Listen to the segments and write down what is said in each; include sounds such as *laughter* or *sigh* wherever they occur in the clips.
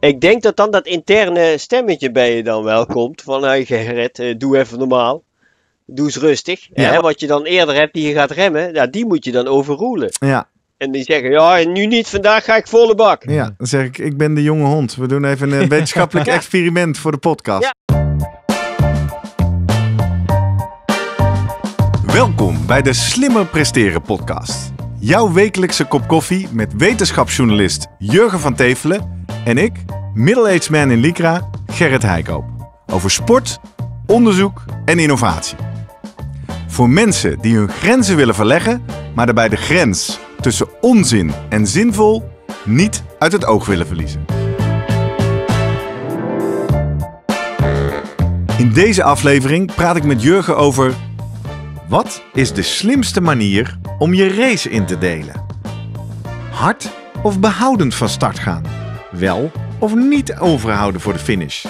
Ik denk dat dan dat interne stemmetje bij je dan wel komt. Van je Gerrit, eh, doe even normaal. Doe eens rustig. wat je dan eerder hebt die je gaat remmen, die moet je dan overroelen. Ja. En die zeggen, ja, nu niet, vandaag ga ik volle bak. Ja, dan zeg ik, ik ben de jonge hond. We doen even een *laughs* wetenschappelijk experiment voor de podcast. Ja. Welkom bij de Slimmer Presteren podcast. Jouw wekelijkse kop koffie met wetenschapsjournalist Jurgen van Tevelen en ik, middle-aged man in Lycra, Gerrit Heikoop. Over sport, onderzoek en innovatie. Voor mensen die hun grenzen willen verleggen, maar daarbij de grens tussen onzin en zinvol niet uit het oog willen verliezen. In deze aflevering praat ik met Jurgen over wat is de slimste manier om je race in te delen? Hard of behoudend van start gaan? wel of niet overhouden voor de finish.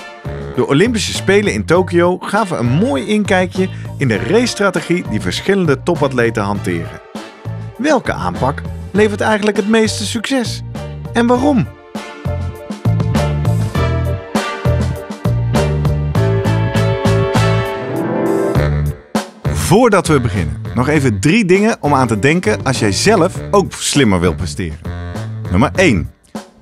De Olympische Spelen in Tokio gaven een mooi inkijkje in de race strategie die verschillende topatleten hanteren. Welke aanpak levert eigenlijk het meeste succes en waarom? Voordat we beginnen, nog even drie dingen om aan te denken als jij zelf ook slimmer wil presteren. Nummer 1.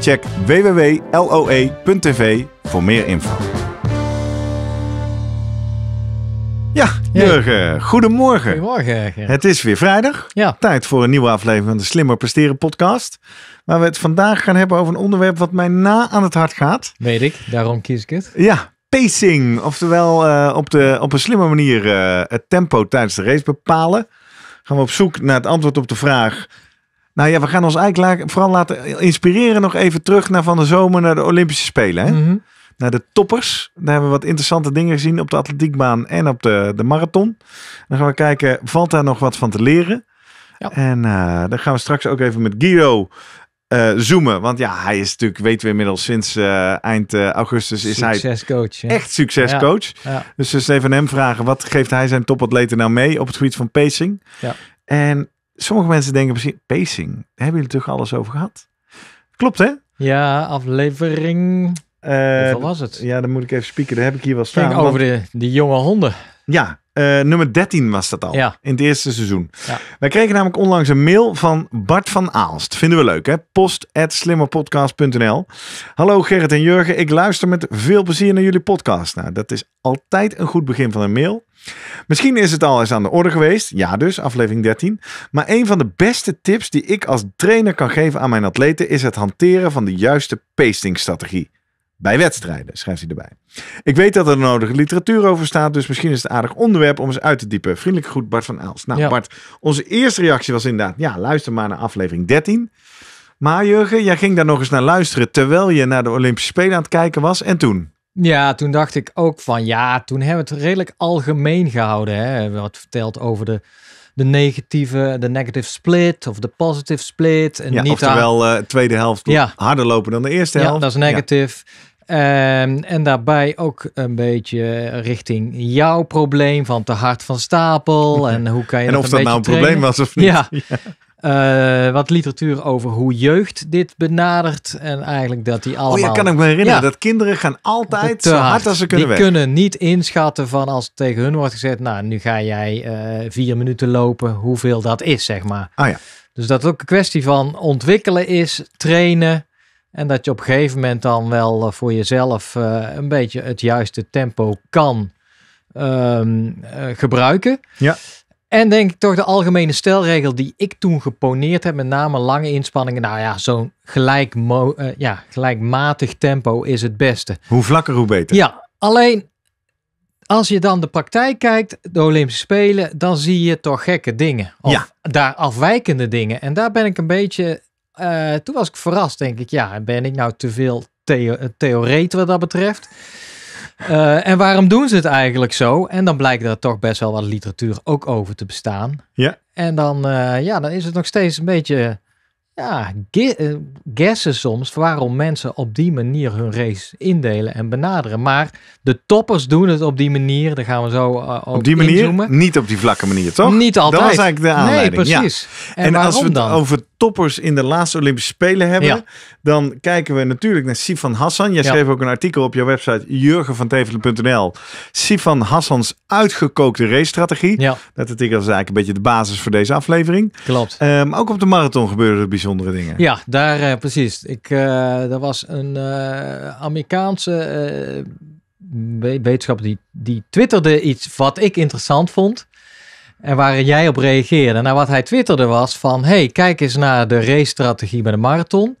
Check www.loe.tv voor meer info. Ja, Jurgen, goedemorgen. Goedemorgen. Het is weer vrijdag. Ja. Tijd voor een nieuwe aflevering van de Slimmer Presteren podcast. Waar we het vandaag gaan hebben over een onderwerp wat mij na aan het hart gaat. Weet ik, daarom kies ik het. Ja, pacing. Oftewel eh, op, de, op een slimme manier eh, het tempo tijdens de race bepalen. Gaan we op zoek naar het antwoord op de vraag nou ja, we gaan ons eigenlijk vooral laten inspireren nog even terug naar van de zomer naar de Olympische Spelen. Hè? Mhm. Naar de toppers. Daar hebben we wat interessante dingen gezien op de atletiekbaan en op de, de marathon. Dan gaan we kijken, valt daar nog wat van te leren? Ja. En eh, dan gaan we straks ook even met Guido eh, zoomen. Want ja, hij is natuurlijk, weten we inmiddels, sinds eh, eind augustus is hij hè? echt succescoach. Ja, Dus we dus even hem vragen, wat geeft hij zijn topatleten nou mee op het gebied van pacing? Ja. En sommige mensen denken misschien, pacing, hebben jullie toch alles over gehad? Klopt hè? Ja, aflevering... Uh, eh, Wat was het? Ja, dan moet ik even spieken. Daar heb ik hier wel staan. over de, jonge honden. Ja, eh, nummer 13 was dat al. In het eerste seizoen. Wij kregen namelijk onlangs een mail van Bart van Aalst. Vinden we leuk, hè? Post slimmerpodcast.nl. Hallo Gerrit en Jurgen. Ik luister met veel plezier naar jullie podcast. Nou, dat is altijd een goed begin van een mail. Misschien is het al eens aan de orde geweest, ja dus, aflevering 13. Maar een van de beste tips die ik als trainer kan geven aan mijn atleten is het hanteren van de juiste pacingstrategie bij wedstrijden, schrijft hij erbij. Ik weet dat er nodige literatuur over staat, dus misschien is het aardig onderwerp om eens uit te diepen. Vriendelijke groet, Bart van Aals. Nou, Bart, onze eerste reactie was inderdaad, ja, luister maar naar aflevering 13. Maar Jurgen, jij ging daar nog eens naar luisteren terwijl je naar de Olympische Spelen aan het kijken was. En toen? Ja, toen dacht ik ook van, ja, toen hebben we het redelijk algemeen gehouden. Hè? Wat verteld over de de negatieve, de negative split of de positive split. En ja, niet oftewel aan... Eh, tweede helft harder lopen dan de eerste helft. Ja, dat is negative. Ja. Ehm, en daarbij ook een beetje richting jouw probleem van te hard van stapel. *laughs* En hoe kan je. en of dat, nou een trainen? probleem was of niet. Ja. *laughs* Eh, wat literatuur over hoe jeugd dit benadert. En eigenlijk dat die allemaal... Oh, ja, kan ik me herinneren. Ja, dat kinderen gaan altijd zo hard, als ze kunnen Die weg. kunnen niet inschatten van als tegen hun wordt gezegd... Nou, nu ga jij eh, vier minuten lopen. Hoeveel dat is, zeg maar. Ah, ja. Dus dat het ook een kwestie van ontwikkelen is, trainen... En dat je op een gegeven moment dan wel eh, voor jezelf eh, een beetje het juiste tempo kan ehm, eh, gebruiken. Ja. En denk ik toch de algemene stelregel die ik toen geponeerd heb, met name lange inspanningen. Nou ja, zo'n gelijk ja, gelijkmatig tempo is het beste. Hoe vlakker, hoe beter. Ja, alleen als je dan de praktijk kijkt, de Olympische Spelen, dan zie je toch gekke dingen. Of daar afwijkende dingen. En daar ben ik een beetje eh, toen was ik verrast, denk ik. Ja, ben ik nou te veel theo eh, wat dat betreft? Eh, en waarom doen ze het eigenlijk zo? En dan blijkt er toch best wel wat literatuur ook over te bestaan. Ja. En dan, ja, dan is het nog steeds een beetje ja, eh, guessen soms waarom mensen op die manier hun race indelen en benaderen. Maar de toppers doen het op die manier. Dan gaan we zo eh, op, die manier. Niet op die vlakke manier, toch? Niet altijd. Dat is eigenlijk de aanleiding. Nee, precies. En, als we het dan? over toppers in de laatste Olympische Spelen hebben, dan kijken we natuurlijk naar Sifan Hassan. Jij schreef ook een artikel op jouw website jurgenvantevelen.nl. Sifan Hassans uitgekookte race-strategie. Dat artikel is eigenlijk een beetje de basis voor deze aflevering. Klopt. Ehm, ook op de marathon gebeurde het bijzonder dingen. Ja, daar eh, precies. Ik, eh, er was een eh, Amerikaanse wetenschapper die, die twitterde iets wat ik interessant vond. En waar jij op reageerde. naar nou, wat hij twitterde was van... hey, kijk eens naar de race-strategie bij de marathon.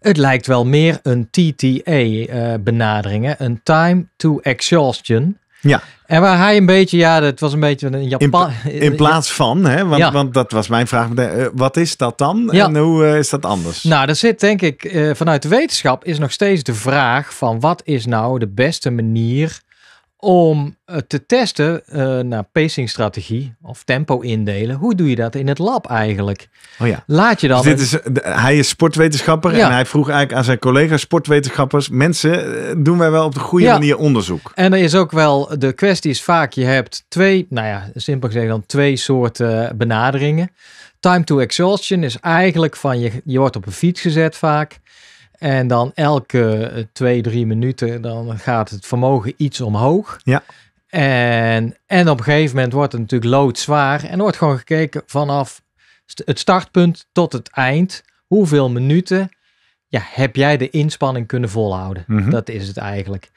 Het lijkt wel meer een TTA-benadering. Uh, een time to exhaustion. Ja. En waar hij een beetje, ja, dat was een beetje een Japan. In, eh, plaats van, hè, want, dat was mijn vraag. Eh, wat is dat dan en hoe eh, is dat anders? Nou, daar zit denk ik vanuit de wetenschap is nog steeds de vraag van wat is nou de beste manier om eh, te testen uh, naar pacingstrategie of tempo indelen. Hoe doe je dat in het lab eigenlijk? Oh ja. Laat je dan. Dus dit is, eh, hij is sportwetenschapper en hij vroeg eigenlijk aan zijn collega's sportwetenschappers: mensen, doen wij wel op de goede manier onderzoek? En er is ook wel de kwestie is vaak: je hebt twee, nou ja, simpel gezegd dan twee soorten benaderingen. Time to exhaustion is eigenlijk van je, je wordt op een fiets gezet vaak. En dan elke eh, twee, drie minuten dan gaat het vermogen iets omhoog. Ja. En, en op een gegeven moment wordt het natuurlijk loodzwaar. En wordt gewoon gekeken vanaf het startpunt tot het eind. Hoeveel minuten ja, heb jij de inspanning kunnen volhouden? Mhm. Dat is het eigenlijk.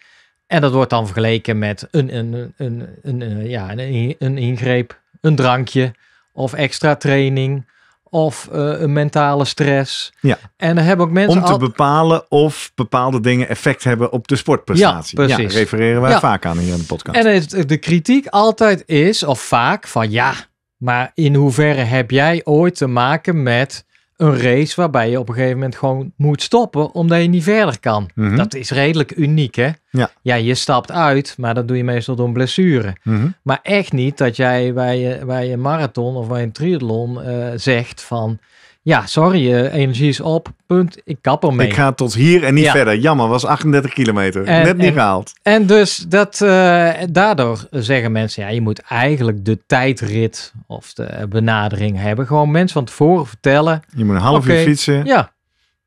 En dat wordt dan vergeleken met een, een, een, een, eh, ja, een, een ingreep, een drankje of extra training of eh, een mentale stress. Ja. En dan hebben ook mensen. Om te bepalen of bepaalde dingen effect hebben op de sportprestatie. Ja, precies. refereren wij vaak aan hier in de podcast. En de kritiek altijd is, of vaak, van ja, maar in hoeverre heb jij ooit te maken met een race waarbij je op een gegeven moment gewoon moet stoppen omdat je niet verder kan. Mhm. Dat is redelijk uniek, hè? Ja. ja, je stapt uit, maar dat doe je meestal door een blessure. Mhm. Maar echt niet dat jij bij je, bij je marathon of bij een triathlon eh, zegt van... Ja, sorry, eh, energie is op, punt, ik kap ermee. Ik ga tot hier en niet verder. Jammer, was 38 kilometer, net niet gehaald. En dus dat, eh, daardoor zeggen mensen, ja, je moet eigenlijk de tijdrit of de benadering hebben. Gewoon mensen van tevoren vertellen. Je moet een half uur fietsen. Ja,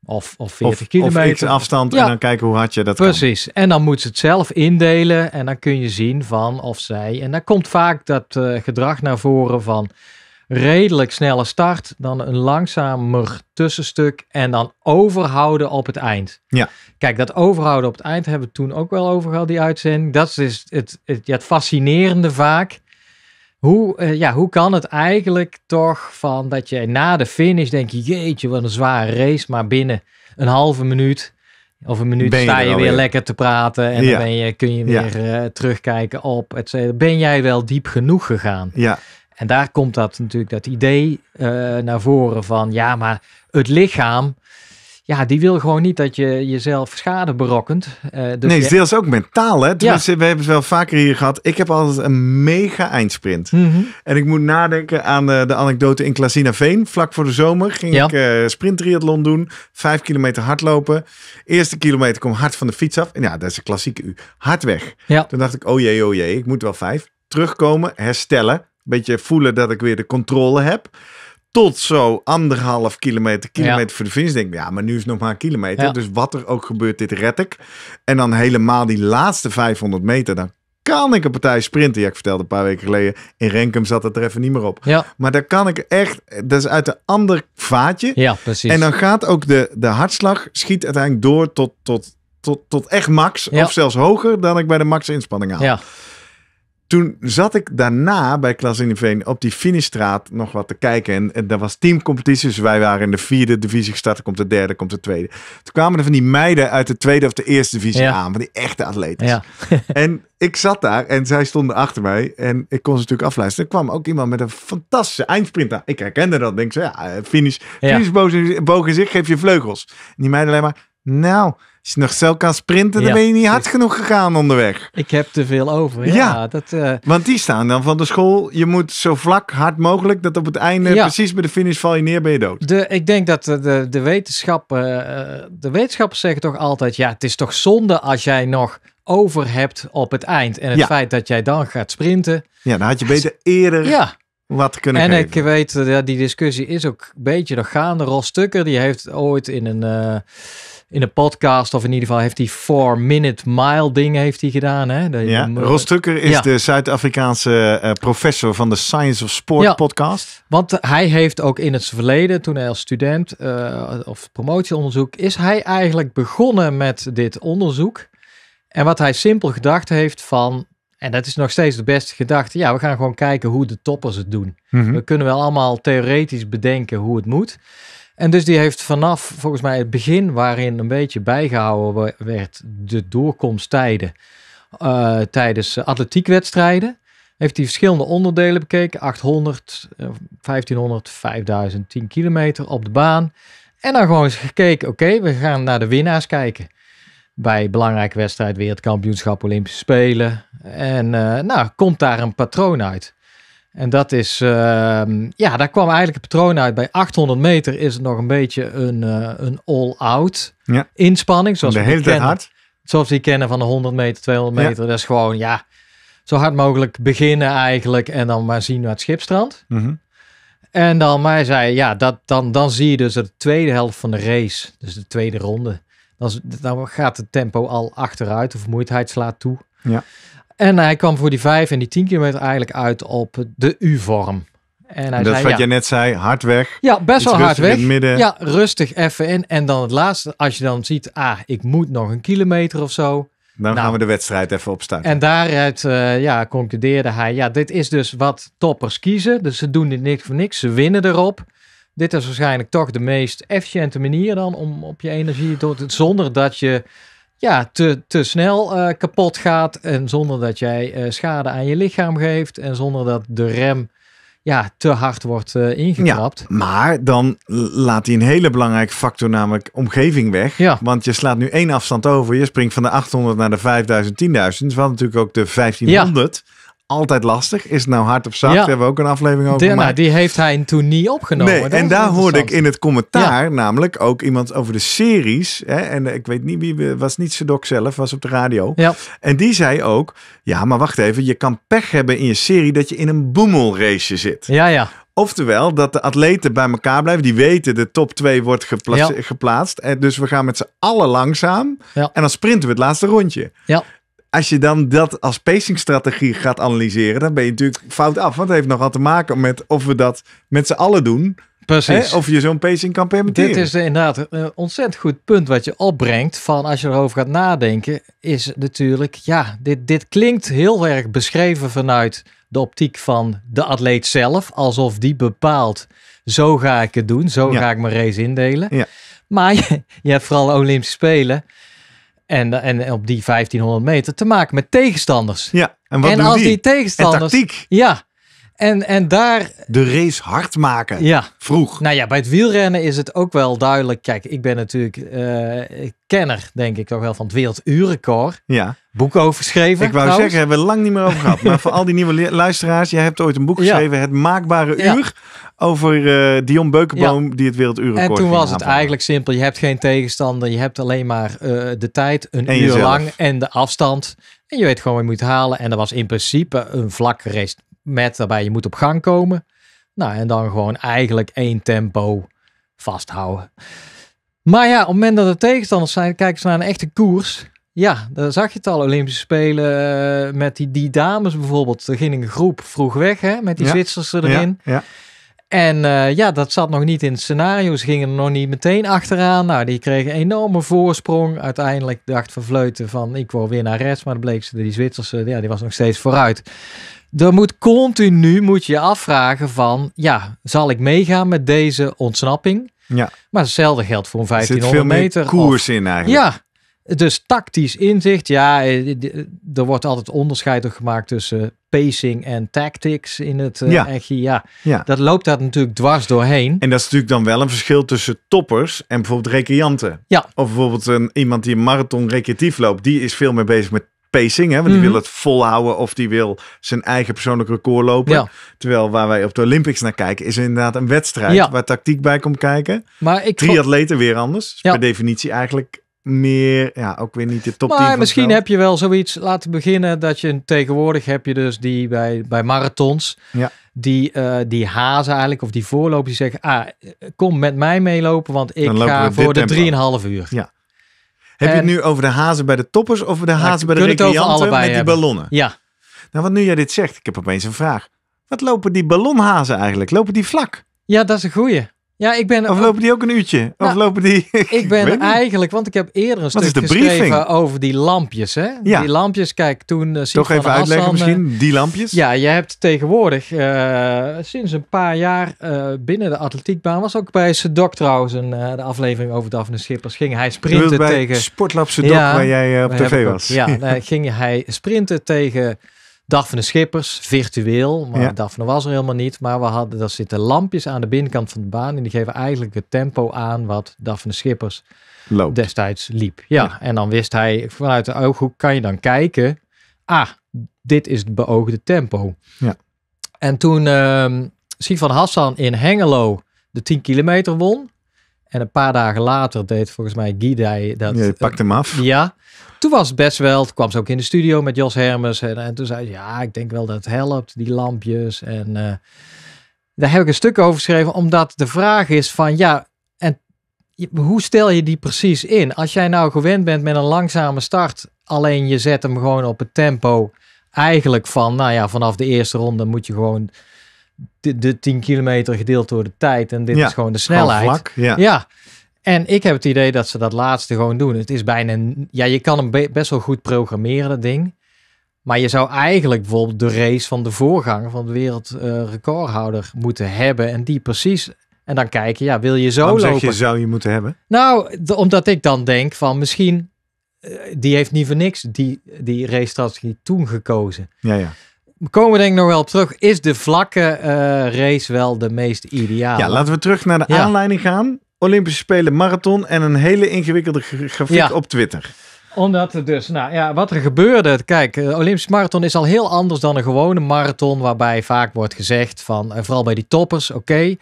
of, of 40 of, kilometer. afstand en dan kijken hoe hard je dat Precies. En dan moet ze het zelf indelen en dan kun je zien van of zij... En dan komt vaak dat eh, gedrag naar voren van redelijk snelle start, dan een langzamer tussenstuk en dan overhouden op het eind. Ja. Kijk, dat overhouden op het eind hebben we toen ook wel over gehad, die uitzending. Dat is dus het, het, het fascinerende vaak. Hoe, eh, ja, hoe kan het eigenlijk toch van dat je na de finish denk je, jeetje, wat een zware race, maar binnen een halve minuut of een minuut sta je weer, lekker te praten en dan ben je, kun je weer eh, terugkijken op, et cetera. Ben jij wel diep genoeg gegaan? Ja. En daar komt dat natuurlijk dat idee eh, naar voren van ja, maar het lichaam, ja, die wil gewoon niet dat je jezelf schade berokkent. Eh, dus nee, je... deels ook mentaal. Hè? We hebben het wel vaker hier gehad. Ik heb altijd een mega eindsprint. Mhm. En ik moet nadenken aan de, de anekdote in Klasina Veen. Vlak voor de zomer ging ik uh, doen. Vijf kilometer hardlopen. Eerste kilometer kom hard van de fiets af. En ja, dat is een klassieke U. Hard weg. Ja. Toen dacht ik, oh jee, oh jee, ik moet wel vijf. Terugkomen, herstellen beetje voelen dat ik weer de controle heb. Tot zo anderhalf kilometer, kilometer voor de finish. Denk ik, ja, maar nu is het nog maar een kilometer. Dus wat er ook gebeurt, dit red ik. En dan helemaal die laatste 500 meter, dan kan ik een partij sprinten. Ja, ik vertelde een paar weken geleden, in Renkum zat het er even niet meer op. Ja. Maar daar kan ik echt, dat is uit een ander vaatje. Ja, precies. En dan gaat ook de, de hartslag, schiet uiteindelijk door tot, tot, tot, tot echt max. Of zelfs hoger dan ik bij de max inspanning haal. Ja toen zat ik daarna bij Klas in de Veen op die finishstraat nog wat te kijken. En, en was teamcompetitie. Dus wij waren in de vierde divisie gestart. komt de derde, komt de tweede. Toen kwamen er van die meiden uit de tweede of de eerste divisie aan. Van die echte atleten. Ja. *laughs* en ik zat daar en zij stonden achter mij. En ik kon ze natuurlijk afluisteren. Er kwam ook iemand met een fantastische eindsprint Ik herkende dat. Denk ze, ja, eh, finish. Finish boog in zich, geef je vleugels. die meiden alleen maar, nou... Als je nog zelf kan sprinten, dan ben je niet hard genoeg gegaan onderweg. Ik heb te veel over. Ja, Dat, eh, want die staan dan van de school. Je moet zo vlak, hard mogelijk, dat op het einde, precies bij de finish, val je neer, ben je dood. De, ik denk dat de, de, wetenschap, eh, de wetenschappers zeggen toch altijd: ja, het is toch zonde als jij nog over hebt op het eind. En het feit dat jij dan gaat sprinten. Ja, dan had je beter eerder ja wat kunnen en En ik weet, ja, die discussie is ook een beetje nog gaande. Ros Stukker, die heeft ooit in een, eh, in een podcast, of in ieder geval heeft hij 4 Minute Mile ding heeft hij gedaan. Hè? ja, is de Zuid-Afrikaanse eh, professor van de Science of Sport podcast. Want hij heeft ook in het verleden, toen hij als student eh, of promotieonderzoek, is hij eigenlijk begonnen met dit onderzoek. En wat hij simpel gedacht heeft van en dat is nog steeds de beste gedachte. Ja, we gaan gewoon kijken hoe de toppers het doen. Mhm. We kunnen wel allemaal theoretisch bedenken hoe het moet. En dus die heeft vanaf volgens mij het begin waarin een beetje bijgehouden werd de doorkomsttijden eh, tijdens atletiekwedstrijden. Heeft hij verschillende onderdelen bekeken. 800, 1500, 5000, 10 kilometer op de baan. En dan gewoon eens gekeken, oké, we gaan naar de winnaars kijken bij belangrijke wedstrijd, wereldkampioenschap, Olympische Spelen. En eh, nou, komt daar een patroon uit. En dat is, ehm, ja, daar kwam eigenlijk het patroon uit. Bij 800 meter is het nog een beetje een, eh, een all-out inspanning. Zoals de hard. Zoals we die kennen van de 100 meter, 200 meter. Dat is gewoon, ja, zo hard mogelijk beginnen eigenlijk en dan maar zien naar het schipstrand. Mhm. En dan mij zei, ja, dat, dan, dan zie je dus de tweede helft van de race, dus de tweede ronde, dan, gaat het tempo al achteruit. De vermoeidheid slaat toe. Ja. En hij kwam voor die 5 en die 10 kilometer eigenlijk uit op de U-vorm. En, hij dat is wat ja, net zei, hard weg. Ja, best wel hard weg. midden. Ja, rustig even in. En dan het laatste, als je dan ziet, ah, ik moet nog een kilometer of zo. Dan nou. gaan we de wedstrijd even opstarten. En daaruit eh, ja, concludeerde hij, ja, dit is dus wat toppers kiezen. Dus ze doen dit niks voor niks, ze winnen erop. Dit is waarschijnlijk toch de meest efficiënte manier dan om op je energie door te... Zonder dat je ja, te, te snel eh, kapot gaat en zonder dat jij eh, schade aan je lichaam geeft en zonder dat de rem ja, te hard wordt uh, ingetrapt. maar dan laat hij een hele belangrijke factor, namelijk omgeving, weg. Ja. Want je slaat nu één afstand over. Je springt van de 800 naar de 5000, 10.000. Dus we hadden natuurlijk ook de 1500 altijd lastig. Is het nou hard of zacht? We hebben ook een aflevering over nou, die heeft hij toen niet opgenomen. Nee, en daar hoorde ik in het commentaar namelijk ook iemand over de series. Hè, en ik weet niet wie, was niet Sedok zelf, was op de radio. Ja. En die zei ook, ja maar wacht even, je kan pech hebben in je serie dat je in een boemelrace zit. Ja, ja. Oftewel, dat de atleten bij elkaar blijven. Die weten, de top 2 wordt geplaatst. En dus we gaan met z'n allen langzaam. En dan sprinten we het laatste rondje. Ja als je dan dat als pacingstrategie gaat analyseren, dan ben je natuurlijk fout af. Want het heeft nogal te maken met of we dat met z'n allen doen. Precies. Of je zo'n pacing kan permitteren. Dit is inderdaad een ontzettend goed punt wat je opbrengt. Van als je erover gaat nadenken, is natuurlijk, ja, dit, dit klinkt heel erg beschreven vanuit de optiek van de atleet zelf. Alsof die bepaalt, zo ga ik het doen, zo ga ik mijn race indelen. Ja. Maar *laughs* je, je hebt vooral Olympische Spelen en, en op die 1500 meter te maken met tegenstanders. Ja, en wat en als die, tegenstanders. En tactiek. Ja, en, en daar... De race hard maken. Ja. Vroeg. Nou ja, bij het wielrennen is het ook wel duidelijk. Kijk, ik ben natuurlijk eh, kenner, denk ik, toch wel van het werelduurrecord. Ja. Boek over geschreven. Ik wou trouwens. zeggen, hebben we lang niet meer over gehad. maar voor al die nieuwe luisteraars, jij hebt ooit een boek geschreven, Het Maakbare Uur, over eh, Dion Beukenboom, die het werelduurrecord En toen was het eigenlijk simpel. Je hebt geen tegenstander, je hebt alleen maar eh, de tijd, een uur lang en de afstand. En je weet gewoon wat je moet halen. En dat was in principe een vlakke race met, waarbij je moet op gang komen. Nou, en dan gewoon eigenlijk één tempo vasthouden. Maar ja, op het moment dat er tegenstanders zijn, kijken ze naar een echte koers. Ja, daar zag je het al, Olympische Spelen eh, met die, die dames bijvoorbeeld. Er ging een groep vroeg weg, hè, met die ja, Zwitsers erin. Ja, En eh, ja, dat zat nog niet in het scenario. Ze gingen er nog niet meteen achteraan. Nou, die kregen een enorme voorsprong. Uiteindelijk dacht Van Vleuten van, ik naar rechts, Maar dan bleek ze, die Zwitserse, eh, ja, die was nog steeds vooruit er moet continu moet je afvragen van, ja, zal ik meegaan met deze ontsnapping? Ja. Maar hetzelfde geldt voor een 1500 meter. meter, koers in eigenlijk. Ja, dus tactisch inzicht, ja, eh, eh, eh, er wordt altijd onderscheid gemaakt tussen pacing en tactics in het uh, ja. ja. ja. dat loopt daar natuurlijk dwars doorheen. En dat is natuurlijk dan wel een verschil tussen toppers en bijvoorbeeld recreanten. Ja. Of bijvoorbeeld een, iemand die een marathon recreatief loopt, die is veel meer bezig met pacing. Hè? Want die mhm. wil het volhouden of die wil zijn eigen persoonlijk record lopen. Terwijl waar wij op de Olympics naar kijken is inderdaad een wedstrijd waar tactiek bij komt kijken. Maar ik Triatleten weer anders. Dus per definitie eigenlijk meer, ja, ook weer niet de top Maar misschien heb je wel zoiets laten beginnen dat je tegenwoordig heb je dus die bij, bij marathons. Ja. Die, eh, die hazen eigenlijk, of die voorlopers die zeggen, ah, kom met mij meelopen, want ik ga voor de 3,5 uur. Ja. Heb je het ehm, nu over de hazen bij de toppers of de hazen bij de recreanten met die ballonnen? Ja. Nou, want nu jij dit zegt, ik heb opeens een vraag. Wat lopen die ballonhazen eigenlijk? Lopen die vlak? Ja, dat is een goeie. Ja, ik ben, of lopen die ook een uurtje? of nou, lopen die... *laughs* ik ben eigenlijk, want ik heb eerder een Wat stuk geschreven over die lampjes. Hè? Ja. Die lampjes, kijk, toen... Uh, Toch even uitleggen misschien, eh, die lampjes? Ja, je hebt tegenwoordig eh, sinds een paar jaar binnen de atletiekbaan... was ook bij Sedok trouwens een, de aflevering over Daphne Schippers. Ging hij sprinten tegen... Sportlab Sedok, ja, waar jij op tv was. Ook, ja, *laughs* ging hij sprinten tegen... Daphne Schippers, virtueel, maar ja. Daphne was er helemaal niet. Maar we hadden, daar zitten lampjes aan de binnenkant van de baan en die geven eigenlijk het tempo aan wat Daphne Schippers Loopt. destijds liep. Ja, en dan wist hij vanuit de ooghoek kan je dan kijken, ah, dit is het beoogde tempo. Ja. En toen uh, van Hassan in Hengelo de 10 kilometer won, en een paar dagen later deed volgens mij Guy dat. Ja, je pakt hem af. Ja toen was het best wel. Toen kwam ze ook in de studio met Jos Hermes. En, en toen zei ze, ja, ik denk wel dat het helpt, die lampjes. En eh, daar heb ik een stuk over geschreven, omdat de vraag is van, ja, en hoe stel je die precies in? Als jij nou gewend bent met een langzame start, alleen je zet hem gewoon op het tempo eigenlijk van, nou ja, vanaf de eerste ronde moet je gewoon de, 10 kilometer gedeeld door de tijd. En dit is gewoon de snelheid. ja. ja. En ik heb het idee dat ze dat laatste gewoon doen. Het is bijna, ja, je kan hem best wel goed programmeren, dat ding. Maar je zou eigenlijk bijvoorbeeld de race van de voorganger van de wereldrecordhouder moeten hebben. En die precies. En dan kijken, ja, wil je zo Waarom lopen? Zeg je, zou je moeten hebben? Nou, omdat ik dan denk van misschien, eh, die heeft niet voor niks die, die race-strategie toen gekozen. Ja, ja. We denk ik nog wel op terug. Is de vlakke eh, race wel de meest ideale? Ja, laten we terug naar de aanleiding gaan. Olympische Spelen marathon en een hele ingewikkelde grafiek op Twitter omdat er dus, nou ja, wat er gebeurde. Kijk, de eh, Olympische marathon is al heel anders dan een gewone marathon. Waarbij vaak wordt gezegd van, eh, vooral bij die toppers, oké.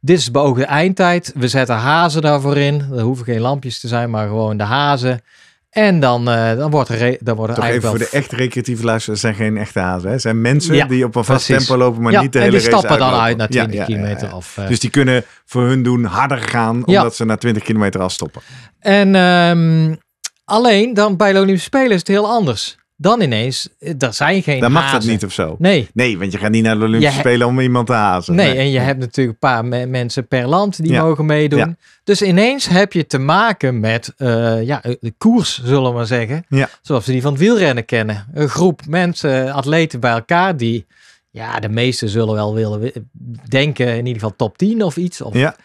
dit is de beoogde eindtijd. We zetten hazen daarvoor in. Er hoeven geen lampjes te zijn, maar gewoon de hazen. En dan, uh, dan wordt dan worden Toch even voor de echt recreatieve luisteraars, zijn geen echte hazen. Het zijn mensen die op een vast tempo lopen, maar niet de hele race En die stappen dan uit naar 20 kilometer af. Eh, dus die kunnen voor hun doen harder gaan, omdat ze na 20 kilometer afstoppen. En ehm, alleen, dan bij de Olympische Spelen is het heel anders dan ineens, daar eh, zijn geen Dan mag dat niet of zo. Nee. Nee, want je gaat niet naar de Olympische Spelen om iemand te hazen. Nee, en je hebt natuurlijk een paar mensen per land die mogen meedoen. Dus ineens heb je te maken met eh, ja, eh, de koers, zullen we maar zeggen. Zoals we die van het wielrennen kennen. Een groep mensen, atleten bij elkaar die... Ja, de meesten zullen wel willen denken, in ieder geval top 10 of iets. Of, ja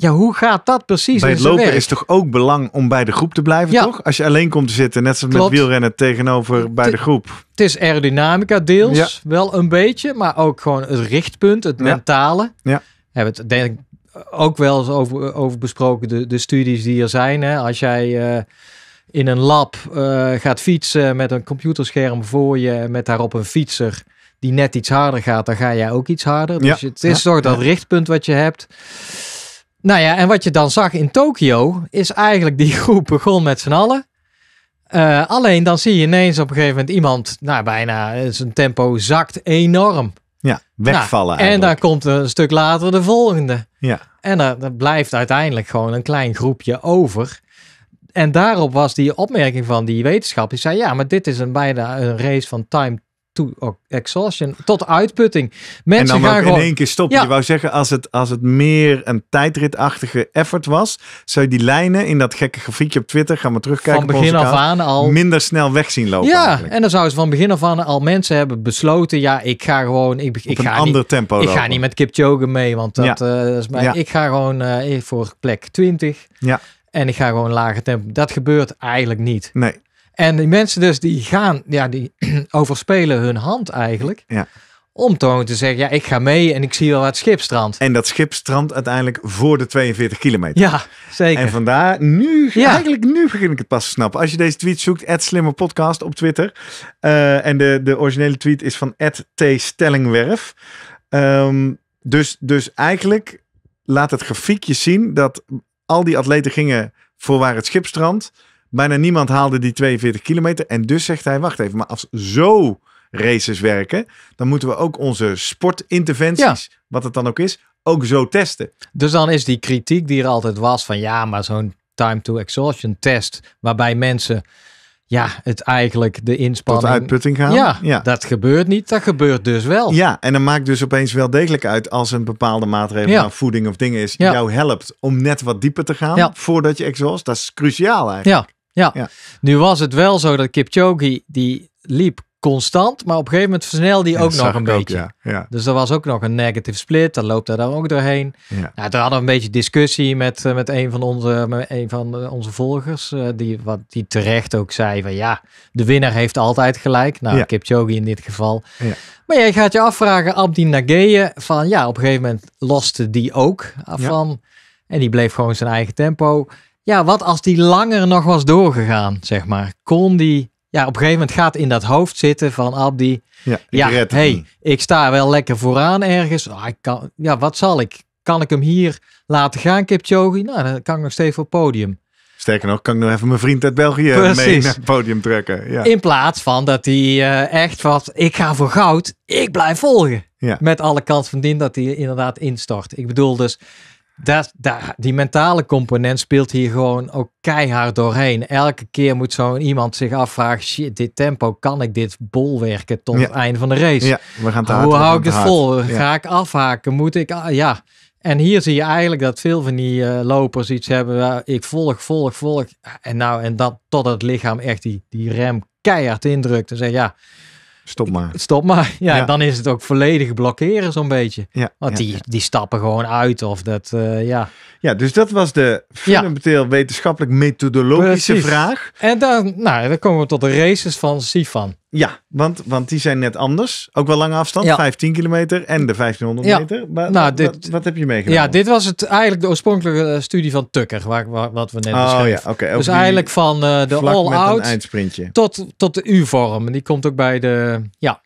ja, hoe gaat dat precies? Bij het lopen is toch ook belang om bij de groep te blijven, toch? Als je alleen komt te zitten, net zoals met wielrennen tegenover bij de groep. Het is aerodynamica deels, wel een beetje, maar ook gewoon het richtpunt, het mentale. Ja. We hebben het denk ik ook wel eens over, over besproken, de, studies die er zijn. Hè? Als jij eh, in een lab eh, gaat fietsen met een computerscherm voor je, met daarop een fietser die net iets harder gaat, dan ga jij ook iets harder. Dus het is toch dat richtpunt wat je hebt. Nou ja, en wat je dan zag in Tokio, is eigenlijk die *laughs* groep begon met z'n allen. Eh, alleen dan zie je ineens op een gegeven moment iemand, nou bijna, eh, zijn tempo zakt enorm. Ja, wegvallen. Nou, en dan komt een stuk later de volgende. Ja. En er, blijft uiteindelijk gewoon een klein groepje over. En daarop was die opmerking van die wetenschap. Die zei: Ja, maar dit is een bijna een race van time to oh, exhaustion, tot uitputting. Mensen gaan gewoon... in één keer stoppen. Je wou zeggen, als het, als het meer een tijdritachtige effort was, zou je die lijnen in dat gekke grafiekje op Twitter, gaan we terugkijken, van begin af aan al minder snel weg zien lopen. Ja, en dan zou ze van begin af aan al mensen hebben besloten, ja, ik ga gewoon, ik, ik ga ander niet, tempo. Ik lopen. ga niet met Kipchoge mee, want dat, eh, is mij. ik ga gewoon uh, voor plek 20. Ja. En ik ga gewoon lager tempo. Dat gebeurt eigenlijk niet. Nee. En die mensen dus die gaan, ja, die *clears throat* overspelen hun hand eigenlijk. Ja. Om toon te zeggen, ja, ik ga mee en ik zie wel het schipstrand En dat schipstrand uiteindelijk voor de 42 kilometer. Ja, zeker. En vandaar, nu, eigenlijk nu begin ik het pas te snappen. Als je deze tweet zoekt, at Slimmer Podcast op Twitter. Eh, en de, de originele tweet is van at T Stellingwerf. Ehm, dus, dus eigenlijk laat het grafiekje zien dat al die atleten gingen voor waar het schipstrand Bijna niemand haalde die 42 kilometer. En dus zegt hij, wacht even, maar als zo races werken, dan moeten we ook onze sportinterventies, wat het dan ook is, ook zo testen. Dus dan is die kritiek die er altijd was van ja, maar zo'n time to exhaustion test, waarbij mensen ja, het eigenlijk de inspanning... Tot uitputting gaan. Ja, ja, dat gebeurt niet. Dat gebeurt dus wel. Ja, en dan maakt dus opeens wel degelijk uit als een bepaalde maatregel ja. voeding of dingen is, jou helpt om net wat dieper te gaan voordat je exhaust. Dat is cruciaal eigenlijk. Ja. Ja. nu was het wel zo dat Kipchoge, die liep constant, maar op een gegeven moment versnelde hij ook nog een beetje. Dus er was ook nog een negative split, dan loopt hij daar ook doorheen. Ja. Nou, toen hadden we een beetje discussie met, eh, met, een, van onze, met een van eh, onze volgers, eh, die, wat, die terecht ook zei van ja, de winnaar heeft altijd gelijk. Nou, Kipchoge in dit geval. Maar jij gaat je afvragen, Abdi Nageye, van ja, op een gegeven moment loste die ook van en die bleef gewoon zijn eigen tempo ja, wat als die langer nog was doorgegaan, zeg maar. Kon die, ja, op een gegeven moment gaat in dat hoofd zitten van Abdi. Ja, ik hey, ik sta wel lekker vooraan ergens. Ah, ik kan, ja, wat zal ik? Kan ik hem hier laten gaan, Kipchoge? Nou, dan kan ik nog steeds op het podium. Sterker nog, kan ik nog even mijn vriend uit België eh, mee naar het podium trekken. Ja. In plaats van dat hij eh, echt wat, ik ga voor goud, ik blijf volgen. Ja. Met alle kans van dien dat hij inderdaad instort. Ik bedoel dus, dat, die mentale component speelt hier gewoon ook keihard doorheen. Elke keer moet zo'n iemand zich afvragen: shit, dit tempo kan ik dit bolwerken tot het einde van de race? Ja, we gaan Hoe hou ik het vol? Ga ik afhaken? Moet ik? Ah, ja. En hier zie je eigenlijk dat veel van die eh, lopers iets hebben. Uh, ik volg, volg, volg. En nou, en dan tot het lichaam echt die, die rem keihard indrukt. En zeg ja, Stop maar. Stop maar. *laughs* Ja, ja. dan is het ook volledig blokkeren zo'n beetje. Ja, Want die, die stappen gewoon uit of dat, eh, ja. Ja, dus dat was de fundamenteel wetenschappelijk methodologische Precies. vraag. En dan, nou, dan komen we tot de races van Sifan. Ja, want, want die zijn net anders. Ook wel lange afstand, 15 kilometer en de 1500 meter. Maar, nou, wat, heb je meegenomen? Ja, dit was het, eigenlijk de oorspronkelijke eh, studie van Tucker, waar, wat we net oh, Ja, okay. Dus eigenlijk van uh, de all-out tot, tot de U-vorm. En die komt ook bij de... Ja,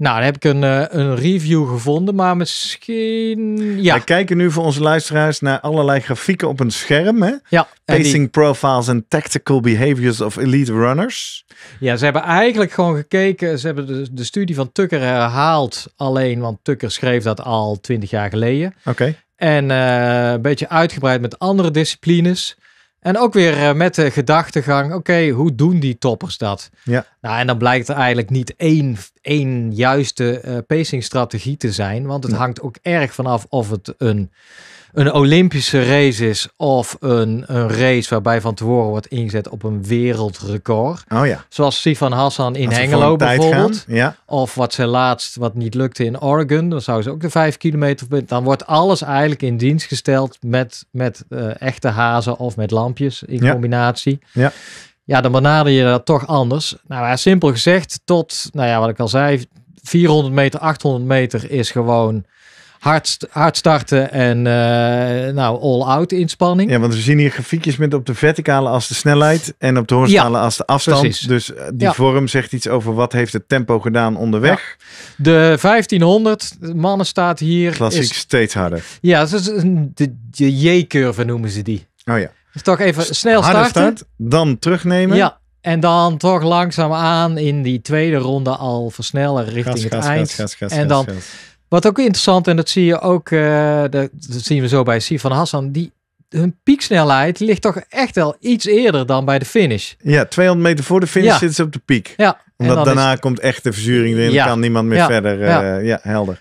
nou, dan heb ik een, eh, een review gevonden, maar misschien. Ja. We kijken nu voor onze luisteraars naar allerlei grafieken op een scherm. Hè? Ja, Pacing profiles en tactical behaviors of elite runners. Ja, ze hebben eigenlijk gewoon gekeken. Ze hebben de, studie van Tucker herhaald. Alleen, want Tucker schreef dat al twintig jaar geleden. Oké. En eh, een beetje uitgebreid met andere disciplines. En ook weer eh, met de gedachtegang, oké, hoe doen die toppers dat? Ja. Nou, en dan blijkt er eigenlijk niet één, één juiste uh, eh, pacing strategie te zijn, want het hangt ook erg vanaf of het een een Olympische race is of een, een race waarbij van tevoren wordt ingezet op een wereldrecord. Oh ja. Zoals Sifan Hassan in Hengelo bijvoorbeeld. Ja. Of wat ze laatst, wat niet lukte in Oregon, dan zou ze ook de vijf kilometer. Dan wordt alles eigenlijk in dienst gesteld met, met eh, echte hazen of met lampjes in combinatie. Ja ja, dan benader je dat toch anders. Nou ja, simpel gezegd, tot, nou ja, wat ik al zei, 400 meter, 800 meter is gewoon hard, starten en eh, nou, all-out inspanning. Ja, want we zien hier grafiekjes met op de verticale as de snelheid en op de horizontale ja, as de afstand. Precies. Dus eh, die vorm zegt iets over wat heeft het tempo gedaan onderweg. De 1500 mannen staat hier. Klassiek is, steeds harder. Ja, dus de, J-curve noemen ze die. Oh ja. Dus toch even snel starten. Start, dan terugnemen. Ja, en dan toch langzaam aan in die tweede ronde al versnellen richting gas, het gas, eind. Gas, en dan wat ook interessant, en dat zie je ook, eh, dat, zien we zo bij van Hassan, die, hun pieksnelheid ligt toch echt wel iets eerder dan bij de finish. Ja, 200 meter voor de finish zitten ze op de piek. Ja. Omdat daarna komt echt de verzuring erin, ja. kan niemand meer verder. Eh, ja. helder.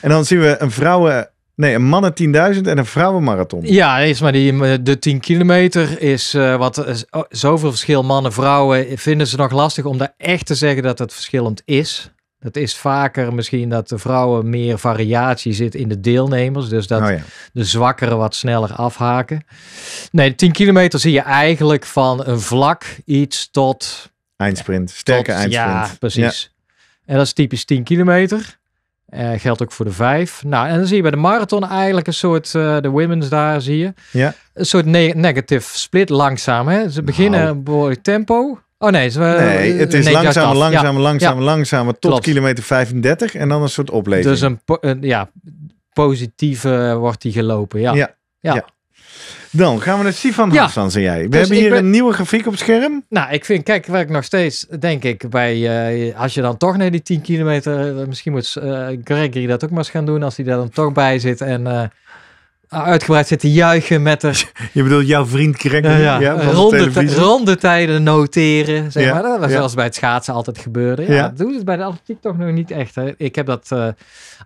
En dan zien we een vrouwen... Nee, een mannen 10.000 en een vrouwenmarathon. Ja, is maar die, de 10 kilometer is eh, wat is, oh, zoveel verschil mannen-vrouwen. Vinden ze nog lastig om daar echt te zeggen dat het verschillend is. Dat is vaker misschien dat de vrouwen meer variatie zit in de deelnemers. Dus dat oh de zwakkere wat sneller afhaken. Nee, 10 kilometer zie je eigenlijk van een vlak iets tot... Eindsprint, sterke eindsprint. Ja, precies. En dat is typisch 10 kilometer. Uh, geldt ook voor de vijf. Nou, en dan zie je bij de marathon eigenlijk een soort, eh, de women's daar zie je, ja. een soort negative split langzaam. Hè? Ze nou. beginnen een behoorlijk tempo. Oh nee, eh, het is langzamer, langzamer, langzamer, langzamer, tot kilometer 35 en dan een soort opleving. Dus een, ja, positieve eh, wordt die gelopen, ja. ja. Dan gaan we naar Sifan ja. Hassan, zei jij. We dus hebben hier een nieuwe grafiek op het scherm. Nou, ik vind, kijk, waar ik nog steeds, denk ik, bij, eh, als je dan toch naar die 10 kilometer, misschien moet Gregory dat ook maar eens gaan doen, als hij daar dan toch bij zit en... Ah, uitgebreid zitten juichen met er. *laughs* Je bedoelt jouw vriend krengen? Uh, ja, ja ronde, ronde, tijden noteren. Zeg maar. Dat was zelfs bij het schaatsen altijd gebeurde. Ja, Dat doen het bij de atletiek toch nog niet echt. Hè. Ik heb dat eh,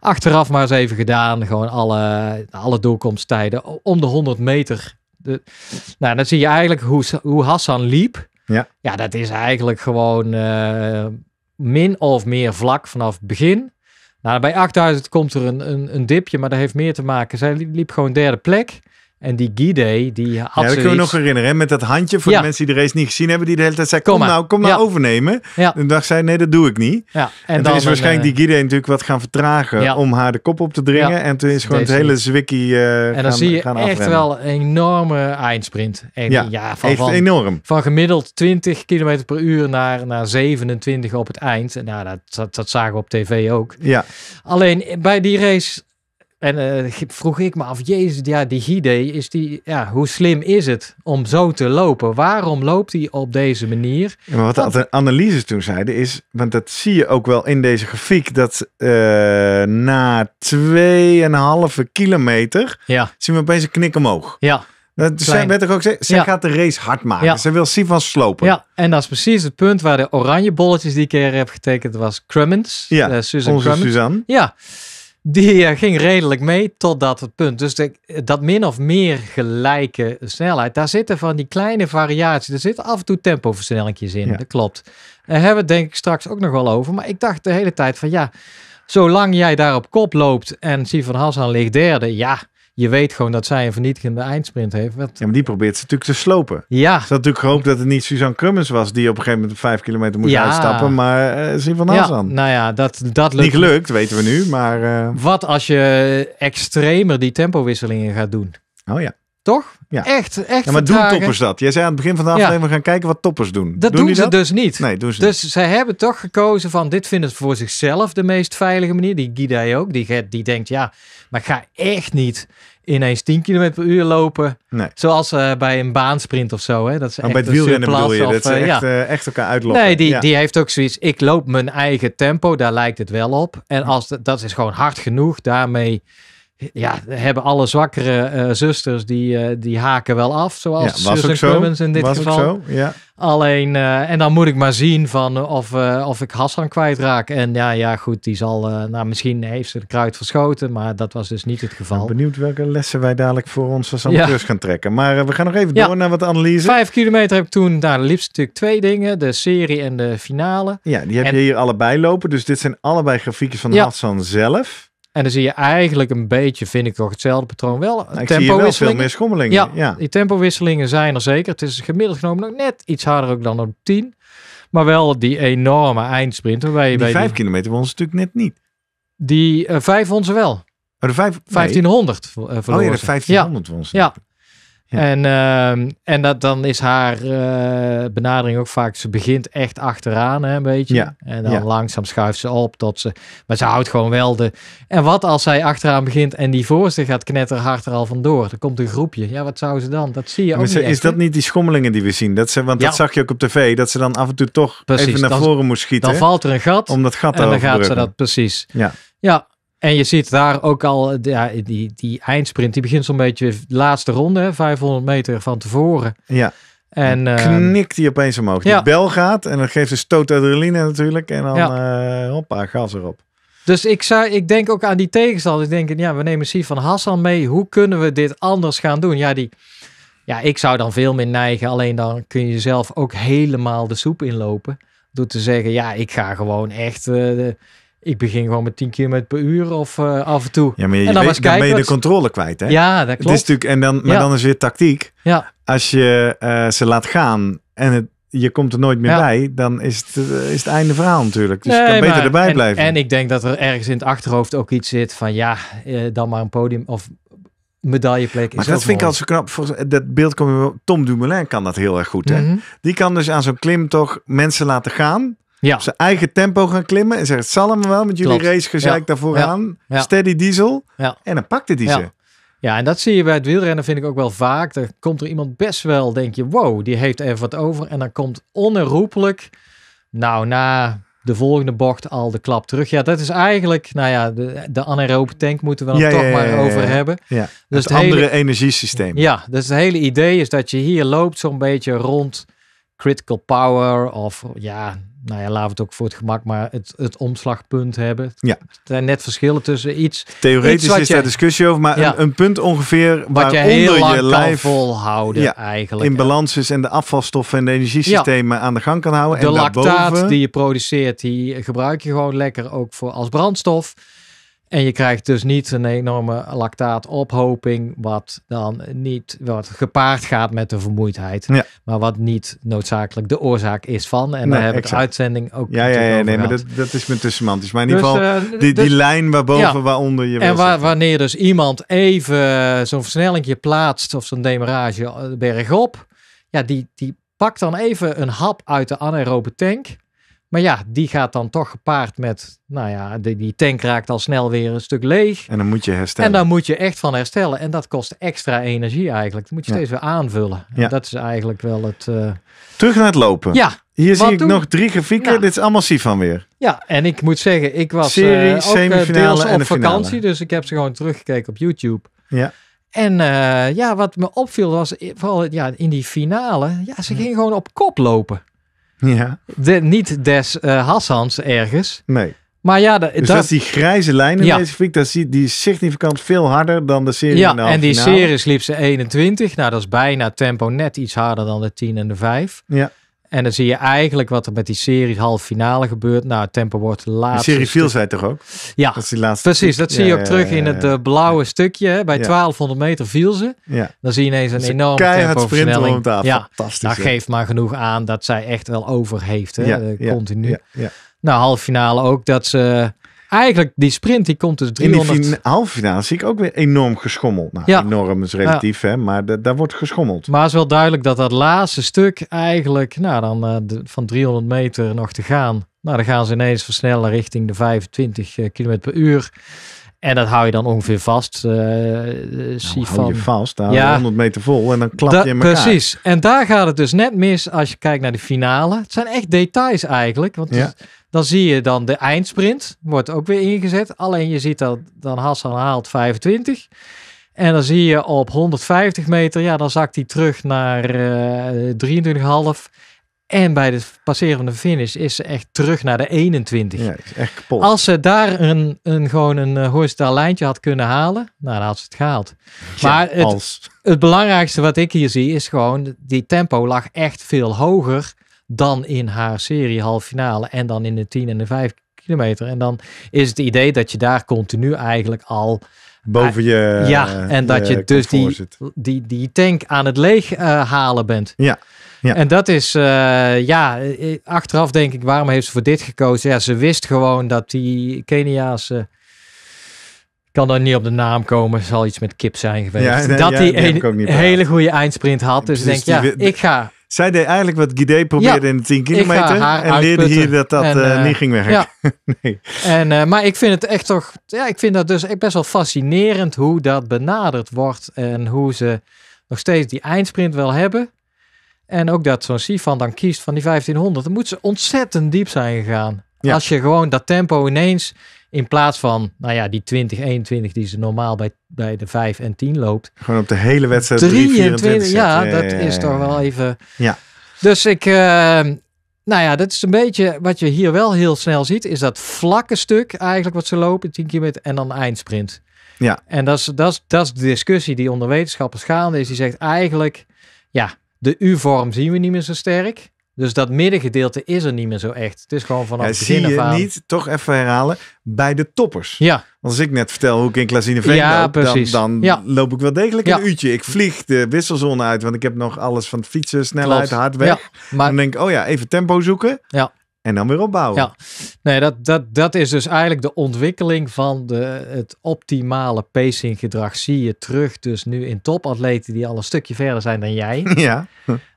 achteraf maar eens even gedaan. Gewoon alle, alle doorkomsttijden. Om de 100 meter. De, nou, dan zie je eigenlijk hoe, hoe Hassan liep. Ja. ja, dat is eigenlijk gewoon eh, min of meer vlak vanaf het begin nou, bij 8000 komt er een, een, een dipje, maar dat heeft meer te maken. Zij liep gewoon derde plek. En die Guide, die had Ja, dat kunnen nog herinneren. Met dat handje voor de mensen die de race niet gezien hebben. Die de hele tijd zei, kom, nou, kom nou overnemen. Ja. En dacht zij, nee, dat doe ik niet. Ja. En, dan is waarschijnlijk eh, die Guide natuurlijk wat gaan vertragen. Om haar de kop op te dringen. En toen is gewoon het hele zwikkie eh, En dan zie je echt wel een enorme eindsprint. En, ja, van, van, enorm. Van gemiddeld 20 km per uur naar, naar 27 op het eind. Nou, dat, dat, dat zagen we op tv ook. Ja. Alleen bij die race en eh, vroeg ik me af, jezus, ja, die Gide, is die, ja, hoe slim is het om zo te lopen? Waarom loopt hij op deze manier? maar wat de analyses toen zeiden is, want dat zie je ook wel in deze grafiek, dat uh, na 2,5 kilometer ja. zien we opeens een knik omhoog. Ja. Dat, zij werd ook zij ja. gaat de race hard maken. Ja. ze wil Sivan slopen. Ja, en dat is precies het punt waar de oranje bolletjes die ik keer heb getekend was Crummins. Ja, eh, Susan Suzanne. Ja die eh, ging redelijk mee tot dat punt. Dus dat min of meer gelijke snelheid, daar zitten van die kleine variaties, er zitten af en toe tempoversnellingjes in, dat klopt. Daar hebben we het denk ik straks ook nog wel over, maar ik dacht de hele tijd van ja, zolang jij daar op kop loopt en Sivan Hassan ligt derde, ja, je weet gewoon dat zij een vernietigende eindsprint heeft. Ja, maar die probeert ze natuurlijk te slopen. Ja. Ze had natuurlijk gehoopt dat het niet Suzanne Cummins was die op een gegeven moment vijf kilometer moest uitstappen, maar uh, eh, zin van ja, aan. Nou ja, dat, dat lukt. Niet gelukt, weten we nu, maar... Eh, wat als je extremer die tempowisselingen gaat doen? Oh ja. Toch? Ja. Echt, echt. Ja, maar doen toppers dat? Jij zei aan het begin van de aflevering, we gaan kijken wat toppers doen. Dat doen, ze dus niet. Nee, doen ze dus zij hebben toch gekozen van, dit vinden ze voor zichzelf de meest veilige manier. Die guida ook, die, die denkt, ja, maar ga echt niet ineens 10 km per uur lopen. Nee. Zoals eh, bij een baansprint of zo. Hè? Dat is echt bij het wielrennen bedoel je, of, dat eh, eh, echt, elkaar uitlopen. Nee, die, die heeft ook zoiets, ik loop mijn eigen tempo, daar lijkt het wel op. En hm. als, dat is gewoon hard genoeg, daarmee ja, hebben alle zwakkere eh, zusters die, eh, die haken wel af, zoals ja, Susan Cummins in dit was geval. Zo, ja. Alleen, eh, en dan moet ik maar zien van of, of ik Hassan kwijtraak. En ja, ja goed, die zal, nou misschien heeft ze de kruid verschoten, maar dat was dus niet het geval. benieuwd welke lessen wij dadelijk voor ons als amateurs gaan trekken. Maar we gaan nog even door naar wat analyse. Vijf kilometer heb ik toen, daar liefst natuurlijk twee dingen, de serie en de finale. Ja, die heb je hier allebei lopen, dus dit zijn allebei grafieken van Hassan zelf. En dan zie je eigenlijk een beetje, vind ik toch hetzelfde patroon wel. tempo wel veel meer schommelingen. Ja, ja, die tempowisselingen zijn er zeker. Het is gemiddeld genomen nog net iets harder ook dan op 10. Maar wel die enorme eindsprint. Waarbij die bij 5 kilometer won ze natuurlijk net niet. Die eh, vijf 5 won ze wel. Oh, de 1500 nee. Eh, verloren. Oh ja, de 1500 ja. ze. Ja. En, ehm, en dat, dan is haar eh, benadering ook vaak, ze begint echt achteraan hè, een beetje. En dan langzaam schuift ze op tot ze, maar ze houdt gewoon wel de... En wat als zij achteraan begint en die voorste gaat knetterhard er al vandoor? Dan komt een groepje. Ja, wat zou ze dan? Dat zie je ook Is dat niet die schommelingen die we zien? Dat ze, want dat zag je ook op tv, dat ze dan af en toe toch even naar voren moest schieten. Dan valt er een gat. Om dat gat en dan gaat ze dat precies. Ja. Ja, en je ziet daar ook al, ja, die, die eindsprint, die begint zo'n beetje de laatste ronde, 500 meter van tevoren. Ja. En, ehm, knikt hij opeens omhoog. Ja. De bel gaat en dan geeft een stoot adrenaline natuurlijk. En dan ja. uh, hoppa, gas erop. Dus ik, zou, ik denk ook aan die tegenstanders. Ik denk, ja, we nemen Sifan van Hassan mee. Hoe kunnen we dit anders gaan doen? Ja, die, ja, ik zou dan veel meer neigen. Alleen dan kun je zelf ook helemaal de soep inlopen. Door te zeggen, ja, ik ga gewoon echt... Eh, ik begin gewoon met 10 km per uur of eh, af en toe. Ja, maar je, en dan, ben de controle kwijt, hè? Ja, dat klopt. Het is natuurlijk, en dan, maar dan is weer tactiek. Ja. Als je eh, ze laat gaan en je komt er nooit meer bij, dan is het, eh, is het einde verhaal natuurlijk. Dus je kan beter erbij blijven. En ik denk dat er ergens in het achterhoofd ook iets zit van ja, dan maar een podium of medailleplek. Maar is dat vind ik als zo knap. voor? dat beeld komt Tom Dumoulin kan dat heel erg goed. Hè? Mhm. Die kan dus aan zo'n klim toch mensen laten gaan ja. op zijn eigen tempo gaan klimmen. En zegt, zal hem wel met jullie Klopt. race gezeik ja. daarvoor ja. aan. Steady diesel. En dan pakte hij ze. Ja, en dat zie je bij het wielrennen vind ik ook wel vaak. Er komt er iemand best wel, denk je, wow, die heeft even wat over. En dan komt onherroepelijk, nou, na de volgende bocht al de klap terug. Ja, dat is eigenlijk, nou ja, de, de anaerobe tank moeten we dan toch maar over hebben. Ja. Dus het, andere energiesysteem. Ja, dus het hele idee is dat je hier loopt zo'n beetje rond critical power of ja, nou ja, laten we het ook voor het gemak maar het, omslagpunt hebben. Ja. Er zijn net verschillen tussen iets. Theoretisch is daar discussie over, maar een, punt ongeveer wat je heel lang je lijf volhouden ja, eigenlijk. In balans en de afvalstoffen en de energiesystemen aan de gang kan houden. De en lactaat die je produceert, die gebruik je gewoon lekker ook voor als brandstof. En je krijgt dus niet een enorme lactaatophoping, wat dan niet wat gepaard gaat met de vermoeidheid, maar wat niet noodzakelijk de oorzaak is van. En daar hebben ik de uitzending ook. Ja, ja, nee, maar dat, dat is met semantisch. Maar in dus, ieder geval, eh, die, die dus- lijn waarboven, waaronder je. En wanneer dus iemand even zo'n versnellingje plaatst of zo'n demarage eh, bergop, ja, die, die pakt dan even een hap uit de anaerobe tank. Maar ja, die gaat dan toch gepaard met, nou ja, die, tank raakt al snel weer een stuk leeg. En dan moet je herstellen. En dan moet je echt van herstellen. En dat kost extra energie eigenlijk. Dat moet je steeds weer aanvullen. Ja. dat is eigenlijk wel het... Eh, Terug naar het lopen. Ja. Hier zie ik nog drie grafieken. Dit is allemaal van weer. Ja, en ik moet zeggen, ik was eh, Serie, ook eh, semifinale en op vakantie. Dus ik heb ze gewoon teruggekeken op YouTube. Ja. En ja, wat me opviel was, vooral ja, in die finale, ja, ze gingen gewoon op kop lopen. Ja. De, niet des uh, Hassans ergens. Nee. Maar ja, de, dus dat, is die grijze lijn in ja. deze week, dat is die, is significant veel harder dan de serie. Ja, de en die finale. series liep ze 21. Nou, dat is bijna tempo net iets harder dan de 10 en de 5. Ja. En dan zie je eigenlijk wat er met die serie halve finale gebeurt. Nou, het tempo wordt laat. De serie viel zij toch ook? Ja, precies. Dat zie je ook terug in het eh, blauwe stukje. Bij 1200 meter viel ze. Ja. Dan zie je ineens een, een enorme daar. Ja, fantastisch. Dat nou, geeft maar genoeg aan dat zij echt wel over heeft. Hè, continu. Nou, half finale ook dat ze eigenlijk die sprint die komt dus 300... In die halve finale zie ik ook weer enorm geschommeld. Nou, ja. enorm is relatief, hè, maar daar wordt geschommeld. Maar het is wel duidelijk dat dat laatste stuk eigenlijk, nou dan eh, van 300 meter nog te gaan. Nou, dan gaan ze ineens versnellen richting de 25 eh, km per uur. En dat hou je dan ongeveer vast. Eh, nou, zie van, je vast, daar 100 meter vol en dan klap je in Precies, en daar gaat het dus net mis als je kijkt naar de finale. Het zijn echt details eigenlijk, want... Ja. Dan zie je dan de eindsprint, wordt ook weer ingezet. Alleen je ziet dat dan Hassan haalt 25. En dan zie je op 150 meter, ja, dan zakt hij terug naar 23,5. Eh, en bij het passeren van de finish is ze echt terug naar de 21. Ja, echt kapot. Als ze daar een, een, gewoon een uh, horizontaal lijntje had kunnen halen, nou, dan had ze het gehaald. maar het, als. het belangrijkste wat ik hier zie is gewoon, die tempo lag echt veel hoger dan in haar serie halve finale en dan in de 10 en de 5 kilometer. En dan is het idee dat je daar continu eigenlijk al boven je. Ja, eh, en dat je, dus die, die, die tank aan het leeg eh, halen bent. Ja. ja. En dat is, eh, ja, achteraf denk ik, waarom heeft ze voor dit gekozen? Ja, ze wist gewoon dat die Keniaanse. kan dan niet op de naam komen, zal iets met kip zijn geweest. dat die een hele goede eindsprint had. Dus, dus denk, ja, ik ga zij deed eigenlijk wat Guidé probeerde in de 10 kilometer. en leerde hier dat dat eh, eh, niet ging werken. Ja. *laughs* nee. en, eh, maar ik vind het echt toch, ja, ik vind dat dus best wel fascinerend hoe dat benaderd wordt. En hoe ze nog steeds die eindsprint wel hebben. En ook dat zo'n Sifan dan kiest van die 1500. Dan moet ze ontzettend diep zijn gegaan. Als je gewoon dat tempo ineens in plaats van, nou ja, die 20, 21 die ze normaal bij, bij de 5 en 10 loopt. Gewoon op de hele wedstrijd 23. Ja, ja, dat is toch wel even. Ja. Dus ik, ehm, nou ja, dat is een beetje wat je hier wel heel snel ziet. Is dat vlakke stuk eigenlijk wat ze lopen, 10 kilometer en dan eindsprint. Ja. En dat is, dat, is, dat is de discussie die onder wetenschappers gaande is. Die zegt eigenlijk, ja, de U-vorm zien we niet meer zo sterk. Dus dat middengedeelte is er niet meer zo echt. Het is gewoon vanaf het ja, begin zie je niet, toch even herhalen, bij de toppers. Ja. Want als ik net vertel hoe ik in Klazineveen ja, loop, dan, dan loop ik wel degelijk een uurtje. Ik vlieg de wisselzone uit, want ik heb nog alles van het fietsen, snelheid, hard weg. Maar... Dan denk ik, oh ja, even tempo zoeken. Ja. En dan weer opbouwen. Ja, nee, dat, dat, dat is dus eigenlijk de ontwikkeling van de, het optimale pacing gedrag. Zie je terug dus nu in topatleten die al een stukje verder zijn dan jij. *laughs* Ja.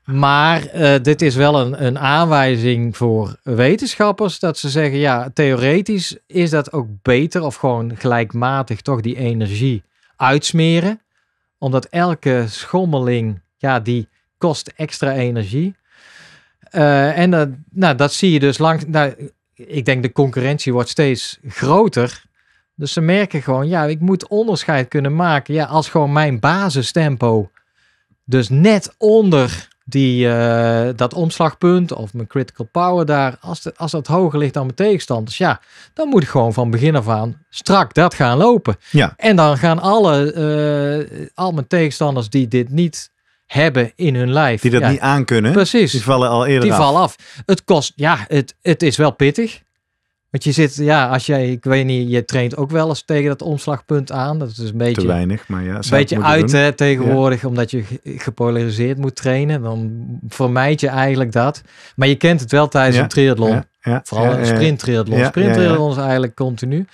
Maar eh, dit is wel een, een aanwijzing voor wetenschappers dat ze zeggen, ja, theoretisch is dat ook beter of gewoon gelijkmatig toch die energie uitsmeren. Omdat elke schommeling, ja, die kost extra energie. Eh, en dat, nou, dat zie je dus langs. Nou, ik denk de concurrentie wordt steeds groter. Dus ze merken gewoon, ja, ik moet onderscheid kunnen maken. Ja, als gewoon mijn basistempo dus net onder die, eh, dat omslagpunt of mijn critical power daar, als, als dat hoger ligt dan mijn tegenstanders, ja, dan moet ik gewoon van begin af aan strak dat gaan lopen. Ja. En dan gaan alle, eh, al mijn tegenstanders die dit niet hebben in hun lijf. Die dat niet niet aankunnen. Precies. Die vallen al eerder Die af. af. Het kost, ja, het, het is wel pittig. Want je zit, ja, als jij, ik weet niet, je traint ook wel eens tegen dat omslagpunt aan. Dat is een beetje. Te weinig, maar ja. Een beetje uit hè, tegenwoordig, omdat je gepolariseerd moet trainen. Dan vermijd je eigenlijk dat. Maar je kent het wel tijdens een triathlon. Ja. Ja, Vooral ja, sprint triathlon. Ja, sprint triathlon is eigenlijk continu.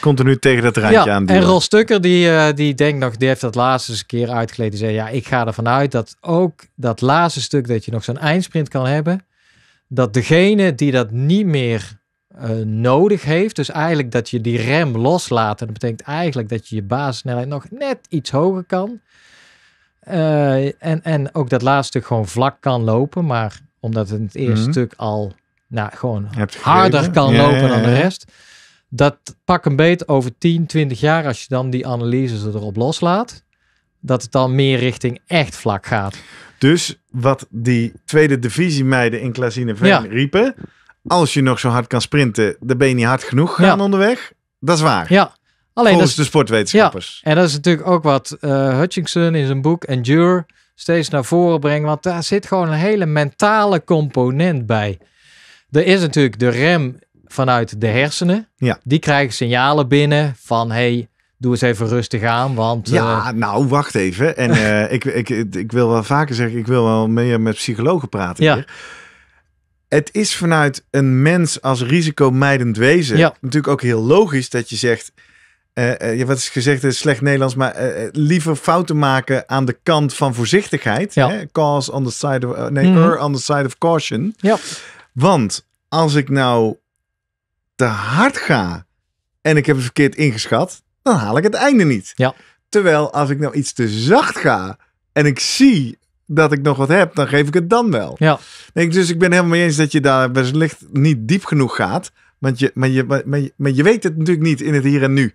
Continu tegen dat randje aan. En Ros Stukker die, uh, die denkt nog, die heeft dat laatste keer uitgeleid. Die zei, ja, ik ga ervan uit dat ook dat laatste stuk dat je nog zo'n eindsprint kan hebben, dat degene die dat niet meer eh, nodig heeft, dus eigenlijk dat je die rem loslaat, en dat betekent eigenlijk dat je je basissnelheid nog net iets hoger kan. Eh, en, en ook dat laatste stuk gewoon vlak kan lopen, maar omdat het het eerste mhm. stuk al nou, gewoon harder kan lopen dan de rest. Dat pak een beet over 10, 20 jaar, als je dan die analyses erop loslaat, dat het dan meer richting echt vlak gaat. Dus wat die tweede divisie meiden in Klaasine ja. riepen, als je nog zo hard kan sprinten, dan ben je niet hard genoeg gaan onderweg. Dat is waar. Ja. Alleen Volgens de sportwetenschappers. en dat is natuurlijk ook wat uh, Hutchinson in zijn boek Endure steeds naar voren brengt. Want daar zit gewoon een hele mentale component bij. Er is natuurlijk de rem vanuit de hersenen. Die krijgen signalen binnen van hey, doe eens even rustig aan, want... Ja, eh, nou, wacht even. En *laughs* eh, ik, ik, ik wil wel vaker zeggen, ik wil wel meer met psychologen praten Het is vanuit een mens als risicomijdend wezen natuurlijk ook heel logisch dat je zegt... Uh, wat is gezegd is slecht Nederlands, maar liever fouten maken aan de kant van voorzichtigheid. Hè? Cause on the side of... Nee, mhm. on the side of caution. Ja. Want als ik nou te hard ga en ik heb het verkeerd ingeschat, dan haal ik het einde niet. Ja. Terwijl als ik nou iets te zacht ga en ik zie dat ik nog wat heb, dan geef ik het dan wel. Ja. dus ik ben helemaal mee eens dat je daar wellicht niet diep genoeg gaat. Want je, maar, je, maar, je, maar je weet het natuurlijk niet in het hier en nu.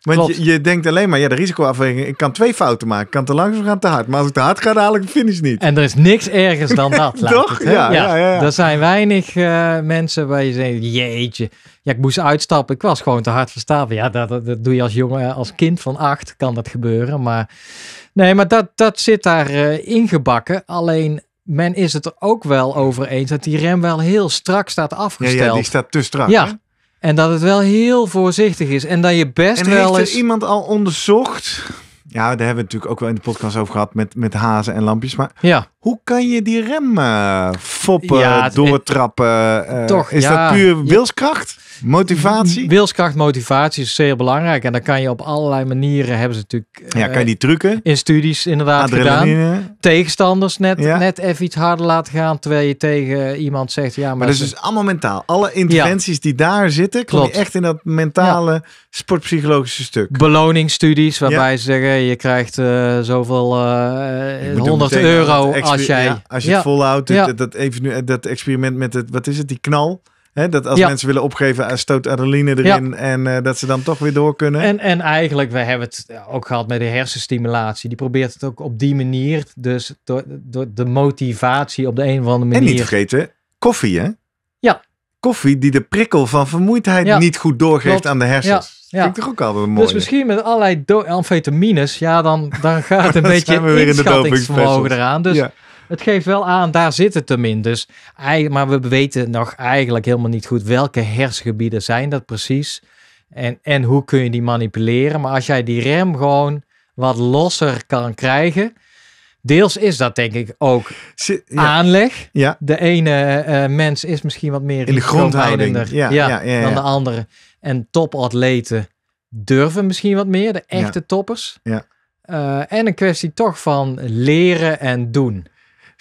Want je, je, denkt alleen maar, ja, de risicoafweging. Ik kan twee fouten maken. Ik kan te langzaam gaan, te hard. Maar als ik te hard ga, dan finish niet. En er is niks ergers dan dat. *laughs* Toch? Het, ja, ja. Ja, Er zijn weinig eh, mensen waar je zegt, jeetje. Ja, ik moest uitstappen. Ik was gewoon te hard verstaan. Ja, dat, dat, doe je als jongen, als kind van acht kan dat gebeuren. Maar nee, maar dat, dat zit daar uh, ingebakken. Alleen men is het er ook wel over eens dat die rem wel heel strak staat afgesteld. Ja, die staat te strak. Ja. En dat het wel heel voorzichtig is. En dat je best en wel eens... iemand al onderzocht... Ja, daar hebben we natuurlijk ook wel in de podcast over gehad met, met hazen en lampjes. Maar ja. hoe kan je die rem eh, foppen, doortrappen? Eh, toch, is dat puur wilskracht? Motivatie? Mm, wilskracht, motivatie is zeer belangrijk. En dan kan je op allerlei manieren hebben ze natuurlijk. Ja, kan je eh, die trucken? In studies inderdaad Adrenaline. gedaan. Tegenstanders net, net even iets harder laten gaan. Terwijl je tegen iemand zegt. Ja, maar, dat dus is dus allemaal mentaal. Alle interventies die daar zitten, kom je echt in dat mentale sportpsychologische stuk. Beloningsstudies, waarbij ze zeggen, je krijgt eh, zoveel uh, eh, 100 euro als jij. als je het volhoudt. Dat, dat, dat experiment met het, wat is het, die knal dat als mensen willen opgeven, eh, stoot adrenaline erin en eh, dat ze dan toch weer door kunnen. En, en eigenlijk, we hebben het eh, ook gehad met de hersenstimulatie. Die probeert het ook op die manier, dus door, door de motivatie op de een of andere manier. En niet vergeten, koffie hè? Ja. Koffie die de prikkel van vermoeidheid niet goed doorgeeft aan de hersens. Ja. Vind ik toch ook altijd mooi. Dus misschien met allerlei amfetamines, ja, dan, dan gaat *laughs* het een beetje weer in de eraan. Dus ja het geeft wel aan, daar zit het tenminste. Dus maar we weten nog eigenlijk helemaal niet goed welke hersengebieden zijn dat precies. En, en hoe kun je die manipuleren. Maar als jij die rem gewoon wat losser kan krijgen. Deels is dat denk ik ook aanleg. Ja. De ene eh, eh, mens is misschien wat meer in de grondhouding ja, ja, dan de andere. En topatleten durven misschien wat meer, de echte toppers. Ja. Eh, en een kwestie toch van leren en doen.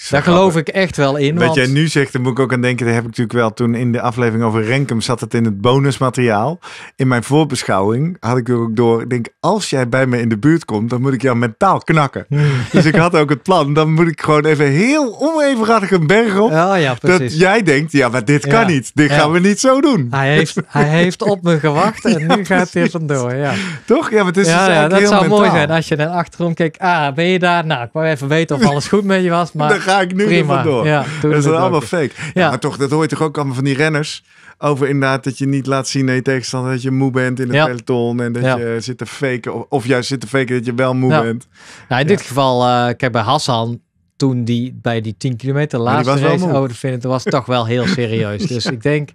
Daar geloof ik echt wel in. Wat want... jij nu zegt, daar moet ik ook aan denken. Dat heb ik natuurlijk wel toen in de aflevering over Renkum zat het in het bonusmateriaal. In mijn voorbeschouwing had ik er ook door. Ik denk, als jij bij me in de buurt komt, dan moet ik jou mentaal knakken. Hmm. *laughs* Dus ik had ook het plan. Dan moet ik gewoon even heel onevenredig een berg op. Ja, ja, dat jij denkt, ja, maar dit kan niet. Dit gaan we niet zo doen. Hij heeft, hij heeft op me gewacht en *laughs* nu gaat hij vandoor. Ja. Toch? Ja, maar het is dus dat zou mooi zijn als je naar achterom kijkt. Ah, ben je daar? Nou, ik wou even weten of *laughs* alles goed met je was. Maar ga ik nu Prima. van door. Ja, dat is allemaal fake. Ja. maar toch, dat hoort toch ook allemaal van die renners. Over inderdaad dat je niet laat zien nee tegenstander dat je moe bent in het ja. peloton. En dat je zit te faken. Of, juist zit te faken dat je wel moe bent. Nou, in dit geval, eh, ik heb bij Hassan toen die bij die 10 kilometer laatste race over de finish was toch wel heel serieus. *laughs* Dus ik denk,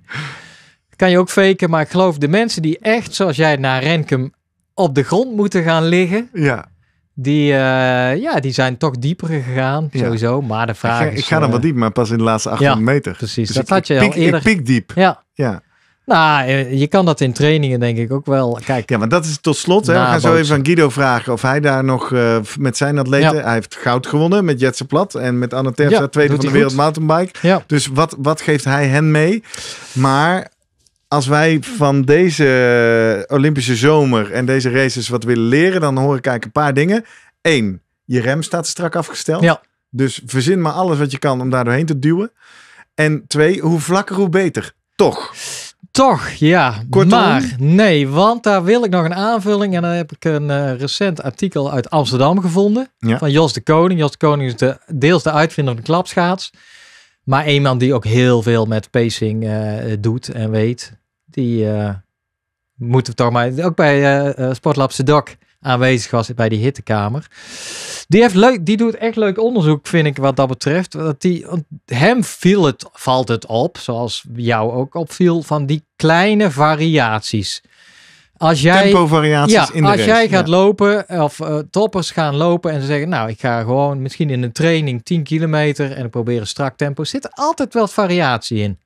kan je ook faken. Maar ik geloof de mensen die echt, zoals jij, naar Renkum op de grond moeten gaan liggen. Ja die, eh, ja, die zijn toch dieper gegaan, sowieso. Maar de vraag ik ga, is... Ik ga dan wat eh, diep, maar pas in de laatste 800 ja, meter. precies. Dus dat ik, had je al eerder... Ik diep. Ja. ja. Nou, eh, je kan dat in trainingen denk ik ook wel. Kijk, ja, maar dat is tot slot. Hè. We gaan zo even aan Guido vragen of hij daar nog met zijn atleten... Hij heeft goud gewonnen met Jetse Plat en met Anna Terpstra, ja, tweede van de wereld mountainbike. Ja. Dus wat, wat geeft hij hen mee? Maar als wij van deze Olympische zomer en deze races wat willen leren, dan hoor ik eigenlijk een paar dingen. Eén, je rem staat strak afgesteld. Ja. Dus verzin maar alles wat je kan om daar doorheen te duwen. En twee, hoe vlakker, hoe beter. Toch. Toch, ja. Maar nee, want daar wil ik nog een aanvulling. En dan heb ik een eh, recent artikel uit Amsterdam gevonden. Van Jos de Koning. Jos de Koning is de, deels de uitvinder van de klapschaats. Maar iemand die ook heel veel met pacing eh, doet en weet, die eh, moet het toch maar. Ook bij uh, Sportlab Doc aanwezig was bij die hittekamer. Die, heeft leuk, die doet echt leuk onderzoek, vind ik, wat dat betreft. Dat die, hem viel het, valt het op, zoals jou ook opviel, van die kleine variaties. Als jij, Tempo-variaties in de als jij gaat lopen of eh, toppers gaan lopen en ze zeggen, nou, ik ga gewoon misschien in een training 10 kilometer en ik probeer strak tempo, zit er altijd wel variatie in.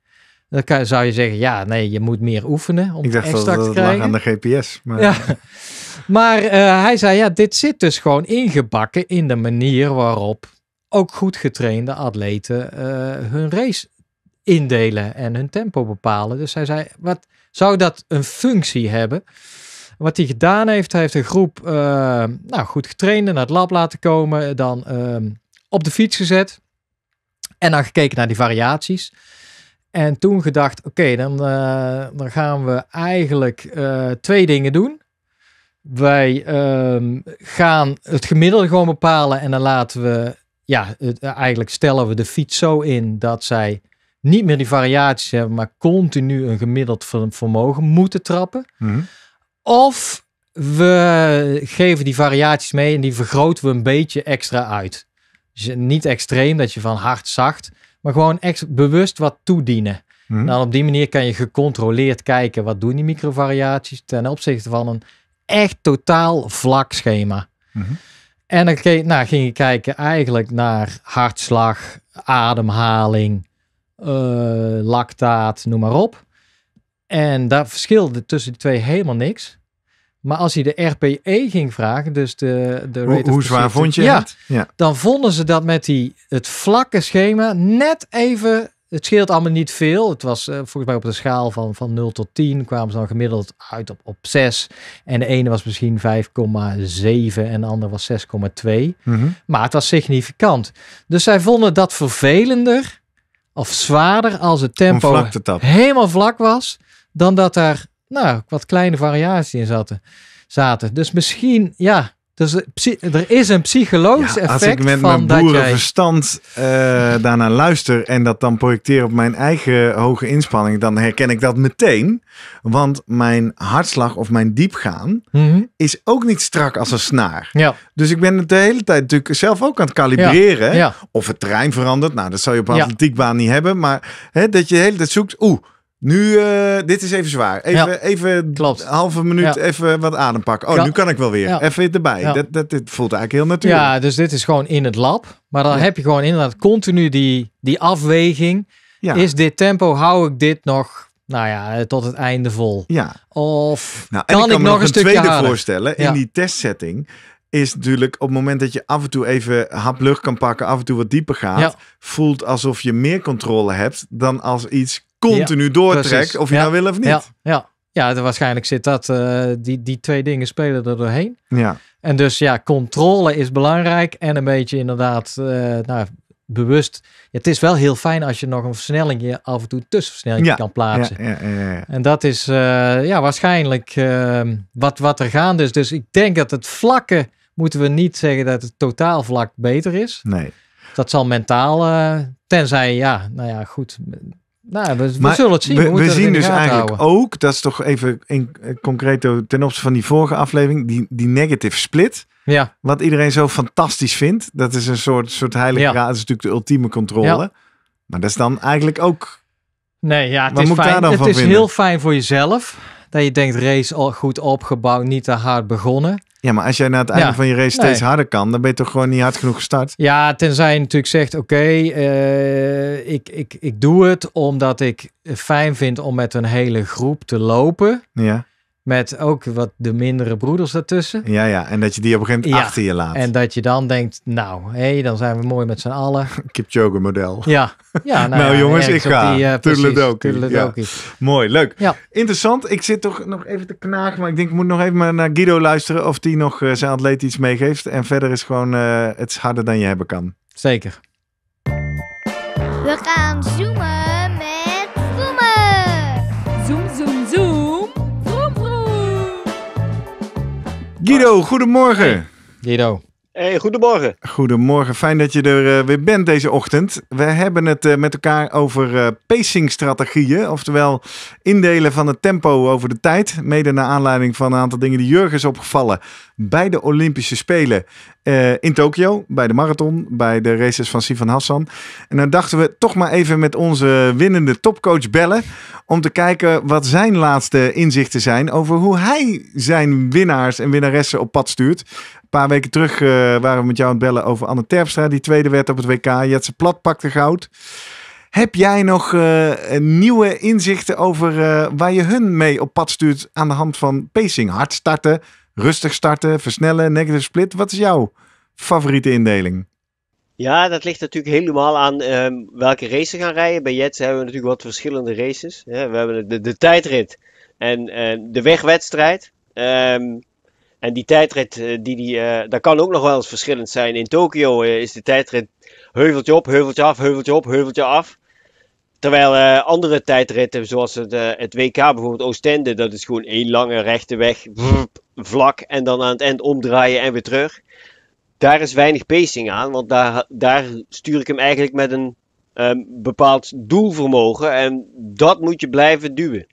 Dan zou je zeggen, ja, nee, je moet meer oefenen om ik dacht extra dat, te krijgen. aan de GPS. Maar, maar eh, hij zei, ja, dit zit dus gewoon ingebakken in de manier waarop ook goed getrainde atleten eh, hun race indelen en hun tempo bepalen. Dus hij zei, wat zou dat een functie hebben? Wat hij gedaan heeft, hij heeft een groep eh, nou, goed getrainde naar het lab laten komen, dan ehm, op de fiets gezet en dan gekeken naar die variaties. En toen gedacht, oké, dan, eh, dan gaan we eigenlijk eh, twee dingen doen. Wij ehm, gaan het gemiddelde gewoon bepalen en dan laten we ja, eigenlijk stellen we de fiets zo in dat zij niet meer die variaties hebben, maar continu een gemiddeld vermogen moeten trappen. Mhm. Of we geven die variaties mee en die vergroten we een beetje extra uit. Dus niet extreem dat je van hard zacht, maar gewoon echt bewust wat toedienen. Dan mhm. nou, op die manier kan je gecontroleerd kijken wat doen die microvariaties ten opzichte van een echt totaal vlak schema. Mhm. En dan nou, ging je kijken eigenlijk naar hartslag, ademhaling, eh, lactaat, noem maar op. En daar verschilde tussen die twee helemaal niks. Maar als hij de RPE ging vragen, dus de, de rate Hoe, zwaar vond je ja, Dan vonden ze dat met die, het vlakke schema net even... Het scheelt allemaal niet veel. Het was eh, volgens mij op de schaal van, van 0 tot 10 kwamen ze dan gemiddeld uit op, op 6. En de ene was misschien 5,7 en de andere was 6,2. Mhm. Maar het was significant. Dus zij vonden dat vervelender of zwaarder als het tempo helemaal vlak was, dan dat er nou, wat kleine variaties in zaten. zaten. Dus misschien, ja, dus er is een psychologisch effect van Als ik met mijn boerenverstand jij... uh, eh, luister en dat dan projecteer op mijn eigen hoge inspanning, dan herken ik dat meteen. Want mijn hartslag of mijn diepgaan mhm. is ook niet strak als een snaar. Ja. Dus ik ben het de hele tijd natuurlijk zelf ook aan het kalibreren. Ja. Of het terrein verandert. Nou, dat zou je op een atletiekbaan niet hebben. Maar hè, dat je de hele tijd zoekt, oeh, nu, eh, dit is even zwaar. Even, ja, even halve minuut even wat adem pakken. Oh, nu kan ik wel weer. Even erbij. Dat, dat, dit voelt eigenlijk heel natuurlijk. Ja, dus dit is gewoon in het lab. Maar dan heb je gewoon inderdaad continu die, die afweging. Is dit tempo, hou ik dit nog nou ja, eh, tot het einde vol. Ja. Of nou, kan, ik, ik, nog, nog een, een tweede voorstellen in die testsetting is natuurlijk op het moment dat je af en toe even hap lucht kan pakken, af en toe wat dieper gaat, voelt alsof je meer controle hebt dan als iets continu ja, doortrekt, of je nou wil of niet. Ja, ja. De, waarschijnlijk zit dat, eh, die, die twee dingen spelen er doorheen. Ja. En dus ja, controle is belangrijk en een beetje inderdaad, eh, nou, bewust. Het is wel heel fijn als je nog een versnelling af en toe tussenversnelling ja, kan plaatsen. Ja, ja, en dat is eh, ja, waarschijnlijk wat, wat er gaande is. Dus ik denk dat het vlakke moeten we niet zeggen dat het totaal vlak beter is. Nee. Dat zal mentaal, tenzij ja, nou ja, goed. Nou, we, we zullen het zien. We, zien dus eigenlijk ook, dat is toch even in, eh, concreto ten opzichte van die vorige aflevering, die, die negative split. Ja. Wat iedereen zo fantastisch vindt. Dat is een soort, soort heilige ja. raad. Dat is natuurlijk de ultieme controle. Maar dat is dan eigenlijk ook... Nee, ja, het is, fijn. het is heel fijn voor jezelf. Dat je denkt, race al goed opgebouwd, niet te hard begonnen. Ja, maar als jij na het einde van je race steeds harder kan, dan ben je toch gewoon niet hard genoeg gestart? Ja, tenzij je natuurlijk zegt, oké, eh, ik, ik, ik doe het omdat ik fijn vind om met een hele groep te lopen. Ja. Met ook wat de mindere broeders daartussen. Ja, ja. En dat je die op een gegeven moment achter je laat. En dat je dan denkt, nou, hé, dan zijn we mooi met z'n allen. *laughs* Kipchoge model. Ja. ja *laughs* nou, nou jongens, ik ga. uh, Ja. Mooi, leuk. Interessant. Ik zit toch nog even te knagen, maar ik denk ik moet nog even maar naar Guido luisteren of die nog eh, zijn atleet iets meegeeft. En verder is gewoon, eh, het is harder dan je hebben kan. Zeker. We gaan zoomen. Guido, goedemorgen. Guido. Hey, goedemorgen. Goedemorgen, fijn dat je er eh, weer bent deze ochtend. We hebben het eh, met elkaar over eh, pacingstrategieën, oftewel indelen van het tempo over de tijd. Mede naar aanleiding van een aantal dingen die Jurgen is opgevallen bij de Olympische Spelen in Tokio, bij de marathon, bij de races van Sivan Hassan. En dan dachten we toch maar even met onze winnende topcoach bellen om te kijken wat zijn laatste inzichten zijn over hoe hij zijn winnaars en winnaressen op pad stuurt. Een paar weken terug eh, waren we met jou aan het bellen over Anne Terpstra. Die tweede werd op het WK. Jetse Plat pakte goud. Heb jij nog eh, nieuwe inzichten over eh, waar je hun mee op pad stuurt aan de hand van pacing? Hard starten, rustig starten, versnellen, negative split. Wat is jouw favoriete indeling? Ja, dat ligt natuurlijk helemaal aan ehm, welke race ze gaan rijden. Bij Jets hebben we natuurlijk wat verschillende races. we hebben de, de tijdrit en de wegwedstrijd. Ehm, en die tijdrit, eh, die, die, uh, kan ook nog wel eens verschillend zijn. In Tokio eh, is de tijdrit heuveltje op, heuveltje af, heuveltje op, heuveltje af. Terwijl andere tijdritten, zoals het, het WK bijvoorbeeld Oostende, dat is gewoon één lange rechte weg, vlak en dan aan het eind omdraaien en weer terug. Daar is weinig pacing aan, want daar, daar stuur ik hem eigenlijk met een ehm, bepaald doelvermogen. En dat moet je blijven duwen.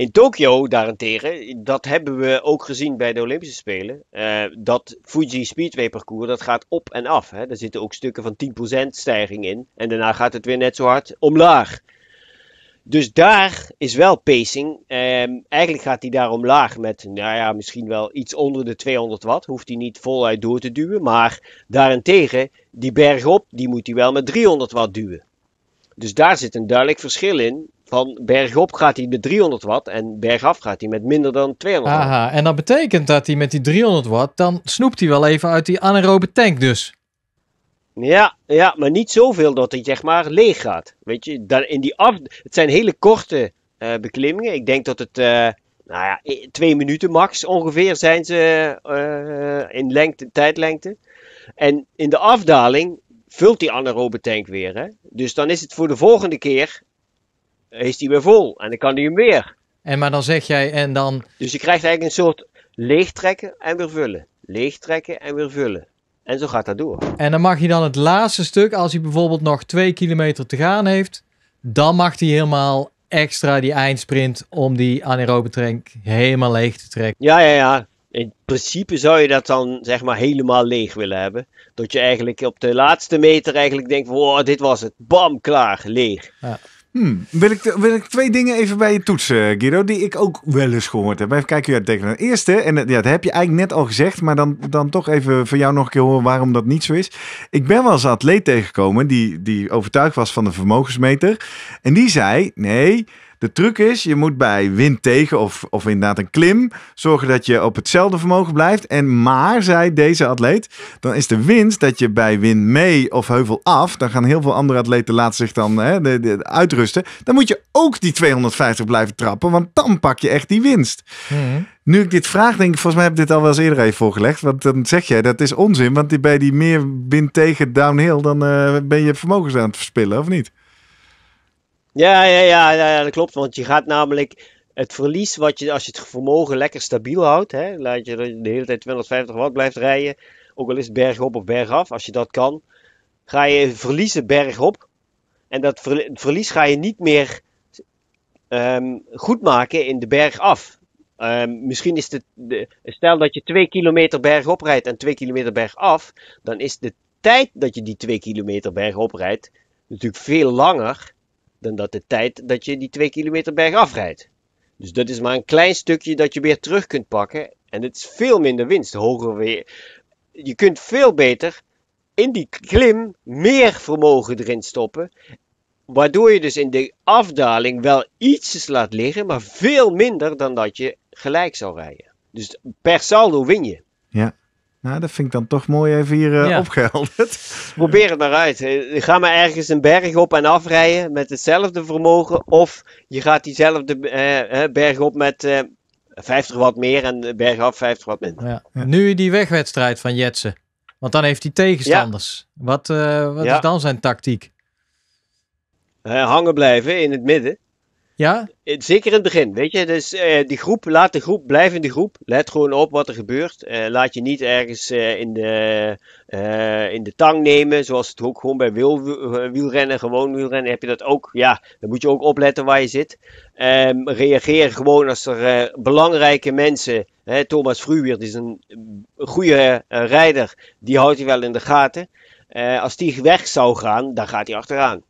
In Tokio daarentegen, dat hebben we ook gezien bij de Olympische Spelen, eh, dat Fuji Speedway parcours, dat gaat op en af. Hè. Daar zitten ook stukken van 10% stijging in en daarna gaat het weer net zo hard omlaag. Dus daar is wel pacing. Ehm, eigenlijk gaat hij daar omlaag met, nou ja, misschien wel iets onder de 200 watt. Hoeft hij niet voluit door te duwen. Maar daarentegen, die berg op, die moet hij wel met 300 watt duwen. Dus daar zit een duidelijk verschil in van bergop gaat hij met 300 watt en bergaf gaat hij met minder dan 200 watt. Aha, en dat betekent dat hij met die 300 watt, dan snoept hij wel even uit die anaerobe tank dus. Ja, ja, maar niet zoveel dat hij zeg maar leeg gaat. Weet je, dan in die af, het zijn hele korte uh, beklimmingen. Ik denk dat het, eh, nou ja, twee minuten max ongeveer zijn ze eh, in lengte, tijdlengte. En in de afdaling vult die anaerobe tank weer. Hè? Dus dan is het voor de volgende keer is die weer vol. En dan kan hij hem weer. En maar dan zeg jij en dan. Dus je krijgt eigenlijk een soort leegtrekken en weer vullen. Leegtrekken en weer vullen. En zo gaat dat door. En dan mag je dan het laatste stuk, als hij bijvoorbeeld nog twee kilometer te gaan heeft, dan mag hij helemaal extra die eindsprint om die anaerobe tank helemaal leeg te trekken. Ja, ja, ja. In principe zou je dat dan zeg maar helemaal leeg willen hebben. Dat je eigenlijk op de laatste meter eigenlijk denkt, wow, oh, dit was het. Bam, klaar, leeg. Ja. Hmm, wil, ik, wil ik twee dingen even bij je toetsen, Guido, die ik ook wel eens gehoord heb. Even kijken hoe jij het Eerste, en ja, dat heb je eigenlijk net al gezegd, maar dan, dan toch even van jou nog een keer horen waarom dat niet zo is. Ik ben wel eens een atleet tegengekomen die, die overtuigd was van de vermogensmeter. En die zei, nee, de truc is, je moet bij wind tegen of, of inderdaad een klim zorgen dat je op hetzelfde vermogen blijft. En maar, zei deze atleet, dan is de winst dat je bij wind mee of heuvel af, dan gaan heel veel andere atleten laten zich dan hè, de, de, uitrusten. Dan moet je ook die 250 blijven trappen, want dan pak je echt die winst. Mhm. Nu ik dit vraag, denk ik, volgens mij heb ik dit al wel eens eerder even voorgelegd. Want dan zeg jij, dat is onzin. Want bij die meer wind tegen downhill, dan eh, ben je vermogens aan het verspillen, of niet? Ja, ja, ja, ja, dat klopt. Want je gaat namelijk het verlies wat je, als je het vermogen lekker stabiel houdt, hè, laat je de hele tijd 250 watt blijft rijden, ook al is het bergop of bergaf, als je dat kan, ga je verliezen bergop. En dat verlies ga je niet meer um, goed maken in de bergaf. Ehm, misschien is het, stel dat je 2 kilometer bergop rijdt en 2 kilometer bergaf, dan is de tijd dat je die 2 kilometer bergop rijdt natuurlijk veel langer dan dat de tijd dat je die twee kilometer bergaf rijdt. Dus dat is maar een klein stukje dat je weer terug kunt pakken. En het is veel minder winst. Hoger weer. Je kunt veel beter in die klim meer vermogen erin stoppen. Waardoor je dus in de afdaling wel iets laat liggen, maar veel minder dan dat je gelijk zou rijden. Dus per saldo win je. Ja. Nou, dat vind ik dan toch mooi even hier eh, opgehelderd. *laughs* Probeer het maar uit. Ga maar ergens een berg op en afrijden met hetzelfde vermogen. Of je gaat diezelfde eh, berg op met uh, eh, 50 watt meer en berg af 50 watt minder. Ja. Nu die wegwedstrijd van Jetsen. Want dan heeft hij tegenstanders. Wat, wat is dan zijn tactiek? hangen blijven in het midden. Ja? Eh, zeker in het begin, weet je. Dus eh, die groep, laat de groep, blijf in de groep. Let gewoon op wat er gebeurt. Eh, laat je niet ergens in, de, in de tang nemen, zoals het ook gewoon bij wiel, wielrennen, gewoon wielrennen, heb je dat ook. Ja, dan moet je ook opletten waar je zit. Ehm, reageer gewoon als er belangrijke mensen, hè, Thomas die is een goede rijder, die houdt je wel in de gaten. als die weg zou gaan, dan gaat hij achteraan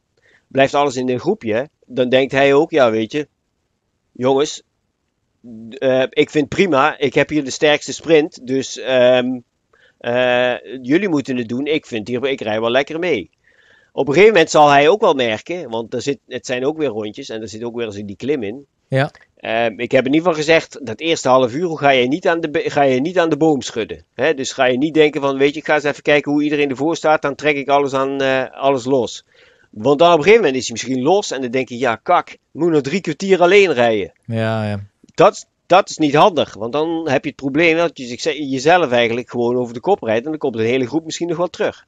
blijft alles in een groepje, dan denkt hij ook, ja weet je, jongens, eh, ik vind prima, ik heb hier de sterkste sprint, dus ehm, eh, jullie moeten het doen, ik vind hier, ik rij wel lekker mee. Op een gegeven moment zal hij ook wel merken, want er zit, het zijn ook weer rondjes en er zit ook weer eens die klim in. Ja. Ehm, ik heb in ieder geval gezegd, dat eerste half uur ga je niet aan de, ga je niet aan de boom schudden. Hè? Dus ga je niet denken van, weet je, ik ga eens even kijken hoe iedereen ervoor staat, dan trek ik alles, aan, eh, alles los. Want dan op een gegeven moment is hij misschien los en dan denk je, ja kak, moet nog drie kwartier alleen rijden. Ja, ja. Dat, dat is niet handig, want dan heb je het probleem dat je jezelf eigenlijk gewoon over de kop rijdt en dan komt de hele groep misschien nog wel terug.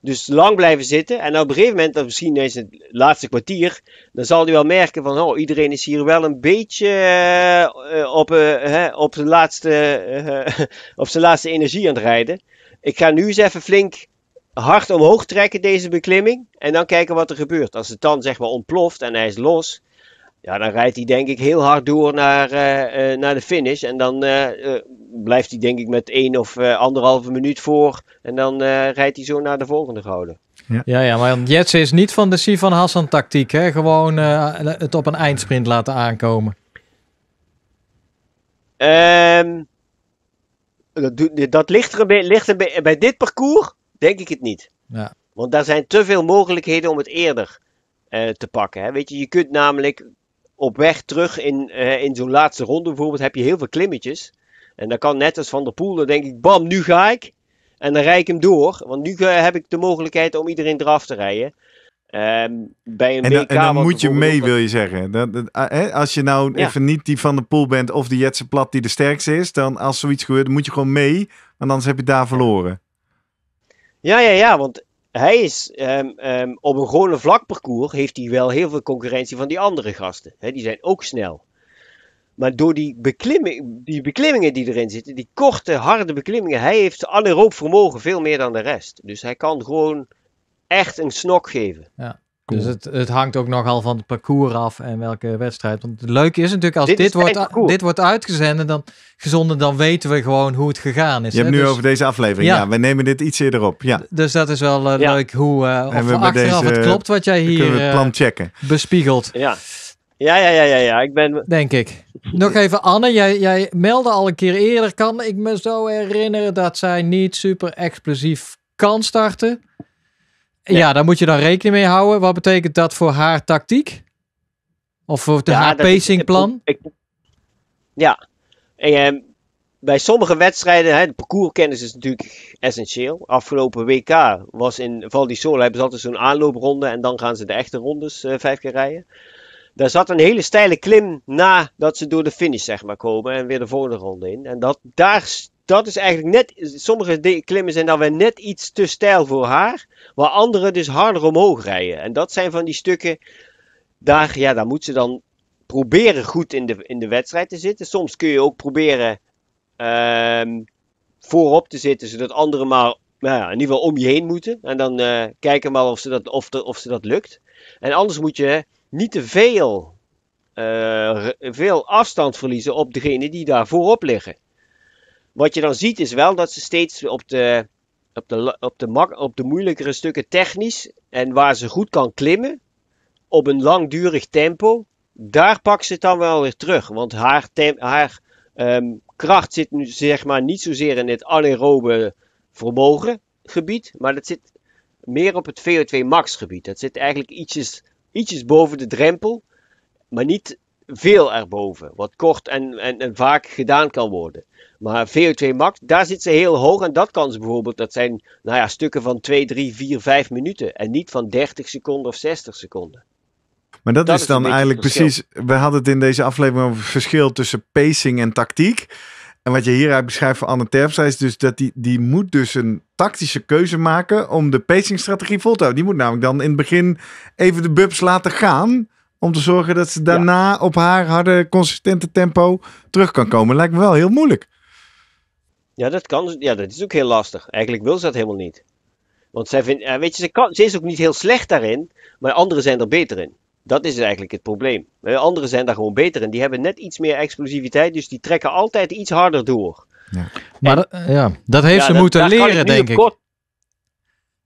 Dus lang blijven zitten. En op een gegeven moment, dat misschien is het laatste kwartier, dan zal hij wel merken van, oh, iedereen is hier wel een beetje eh, op, eh, hè, op, zijn laatste, eh, *laughs* op zijn laatste energie aan het rijden. Ik ga nu eens even flink hard omhoog trekken deze beklimming. En dan kijken wat er gebeurt. Als het dan zeg maar ontploft en hij is los. Ja, dan rijdt hij denk ik heel hard door naar, eh, eh, naar de finish. En dan eh, blijft hij denk ik met één of anderhalve minuut voor. En dan rijdt hij zo naar de volgende gouden. Ja, ja, ja maar Jetsen is niet van de Sivan Hassan tactiek. Hè? Gewoon het op een eindsprint laten aankomen. Ehm, dat, dat ligt, er een ligt bij dit parcours denk ik het niet. Ja. Want daar zijn te veel mogelijkheden om het eerder eh, te pakken. Hè. Weet je, je kunt namelijk op weg terug in, eh, in zo'n laatste ronde bijvoorbeeld heb je heel veel klimmetjes. En dan kan net als Van der Poel, dan denk ik, bam, nu ga ik. En dan rijd ik hem door. Want nu eh, heb ik de mogelijkheid om iedereen eraf te rijden. Um, bij een en, dan, dan moet je mee, wil je zeggen. Dat, ah, als je nou even niet die van de poel bent of die Jetse Plat die de sterkste is, dan als zoiets gebeurt, dan moet je gewoon mee, want anders heb je daar verloren. Ja, ja, ja, want hij is ehm, ehm, op een gewone vlak parcours heeft hij wel heel veel concurrentie van die andere gasten. die zijn ook snel. Maar door die, beklimming, die beklimmingen die erin zitten, die korte, harde beklimmingen, hij heeft anaeroop vermogen veel meer dan de rest. Dus hij kan gewoon echt een snok geven. Ja. Dus het, het, hangt ook nogal van het parcours af en welke wedstrijd. Want het leuke is natuurlijk, als dit, wordt, dit wordt uitgezonden dan, gezonden, dan weten we gewoon hoe het gegaan is. Je hebt nu dus over deze aflevering. Ja. we nemen dit iets eerder op. Ja. Dus dat is wel eh, leuk hoe uh, of we achteraf het klopt wat jij hier het plan eh, checken. bespiegelt. Ja. Ja, ja, ja, ja, ja. Ik ben... Denk ik. Nog even, Anne, jij, jij meldde al een keer eerder, kan ik me zo herinneren, dat zij niet super explosief kan starten. Ja. ja, daar moet je dan rekening mee houden. Wat betekent dat voor haar tactiek? Of voor ja, haar pacingplan? ja, en, eh, bij sommige wedstrijden, hè, de parcourskennis is natuurlijk essentieel. Afgelopen WK was in Val di Sole, hebben ze altijd zo'n aanloopronde en dan gaan ze de echte rondes eh, vijf keer rijden. Daar zat een hele steile klim na dat ze door de finish zeg maar komen en weer de volgende ronde in. En dat, daar dat is eigenlijk net. Sommige klimmen zijn dan weer net iets te stijl voor haar. Waar anderen dus harder omhoog rijden. En dat zijn van die stukken. Daar, ja, daar moet ze dan proberen goed in de, in de wedstrijd te zitten. Soms kun je ook proberen ehm, voorop te zitten. Zodat anderen maar nou ja, in ieder geval om je heen moeten. En dan eh, kijken maar of ze, dat, of, de, of ze dat lukt. En anders moet je niet te veel, eh, veel afstand verliezen op degene die daar voorop liggen. Wat je dan ziet is wel dat ze steeds op de, op de, op de, op de moeilijkere stukken technisch en waar ze goed kan klimmen, op een langdurig tempo, daar pakt ze het dan wel weer terug. Want haar, haar ehm, kracht zit nu zeg maar niet zozeer in het anaerobe vermogen gebied, maar dat zit meer op het VO2 max gebied. Dat zit eigenlijk ietsjes, ietsjes boven de drempel, maar niet veel erboven, wat kort en, en, vaak gedaan kan worden. Maar VO2 max, daar zit ze heel hoog en dat kan ze bijvoorbeeld, dat zijn nou ja, stukken van 2, 3, 4, 5 minuten en niet van 30 seconden of 60 seconden. Maar dat, is dan eigenlijk precies, we hadden het in deze aflevering over het verschil tussen pacing en tactiek. En wat je hieruit beschrijft van Anne Terpstra is dus dat die, die moet dus een tactische keuze maken om de pacingstrategie vol te houden. Die moet namelijk dan in het begin even de bubs laten gaan. Om te zorgen dat ze daarna op haar harde, consistente tempo terug kan komen. Lijkt me wel heel moeilijk. Ja, dat kan. Ja, dat is ook heel lastig. Eigenlijk wil ze dat helemaal niet. Want zij vindt, weet je, ze, kan, ze is ook niet heel slecht daarin, maar anderen zijn er beter in. Dat is eigenlijk het probleem. Eh, anderen zijn daar gewoon beter in. Die hebben net iets meer explosiviteit, dus die trekken altijd iets harder door. Ja. Maar dat, ja, dat heeft ze moeten leren, denk ik.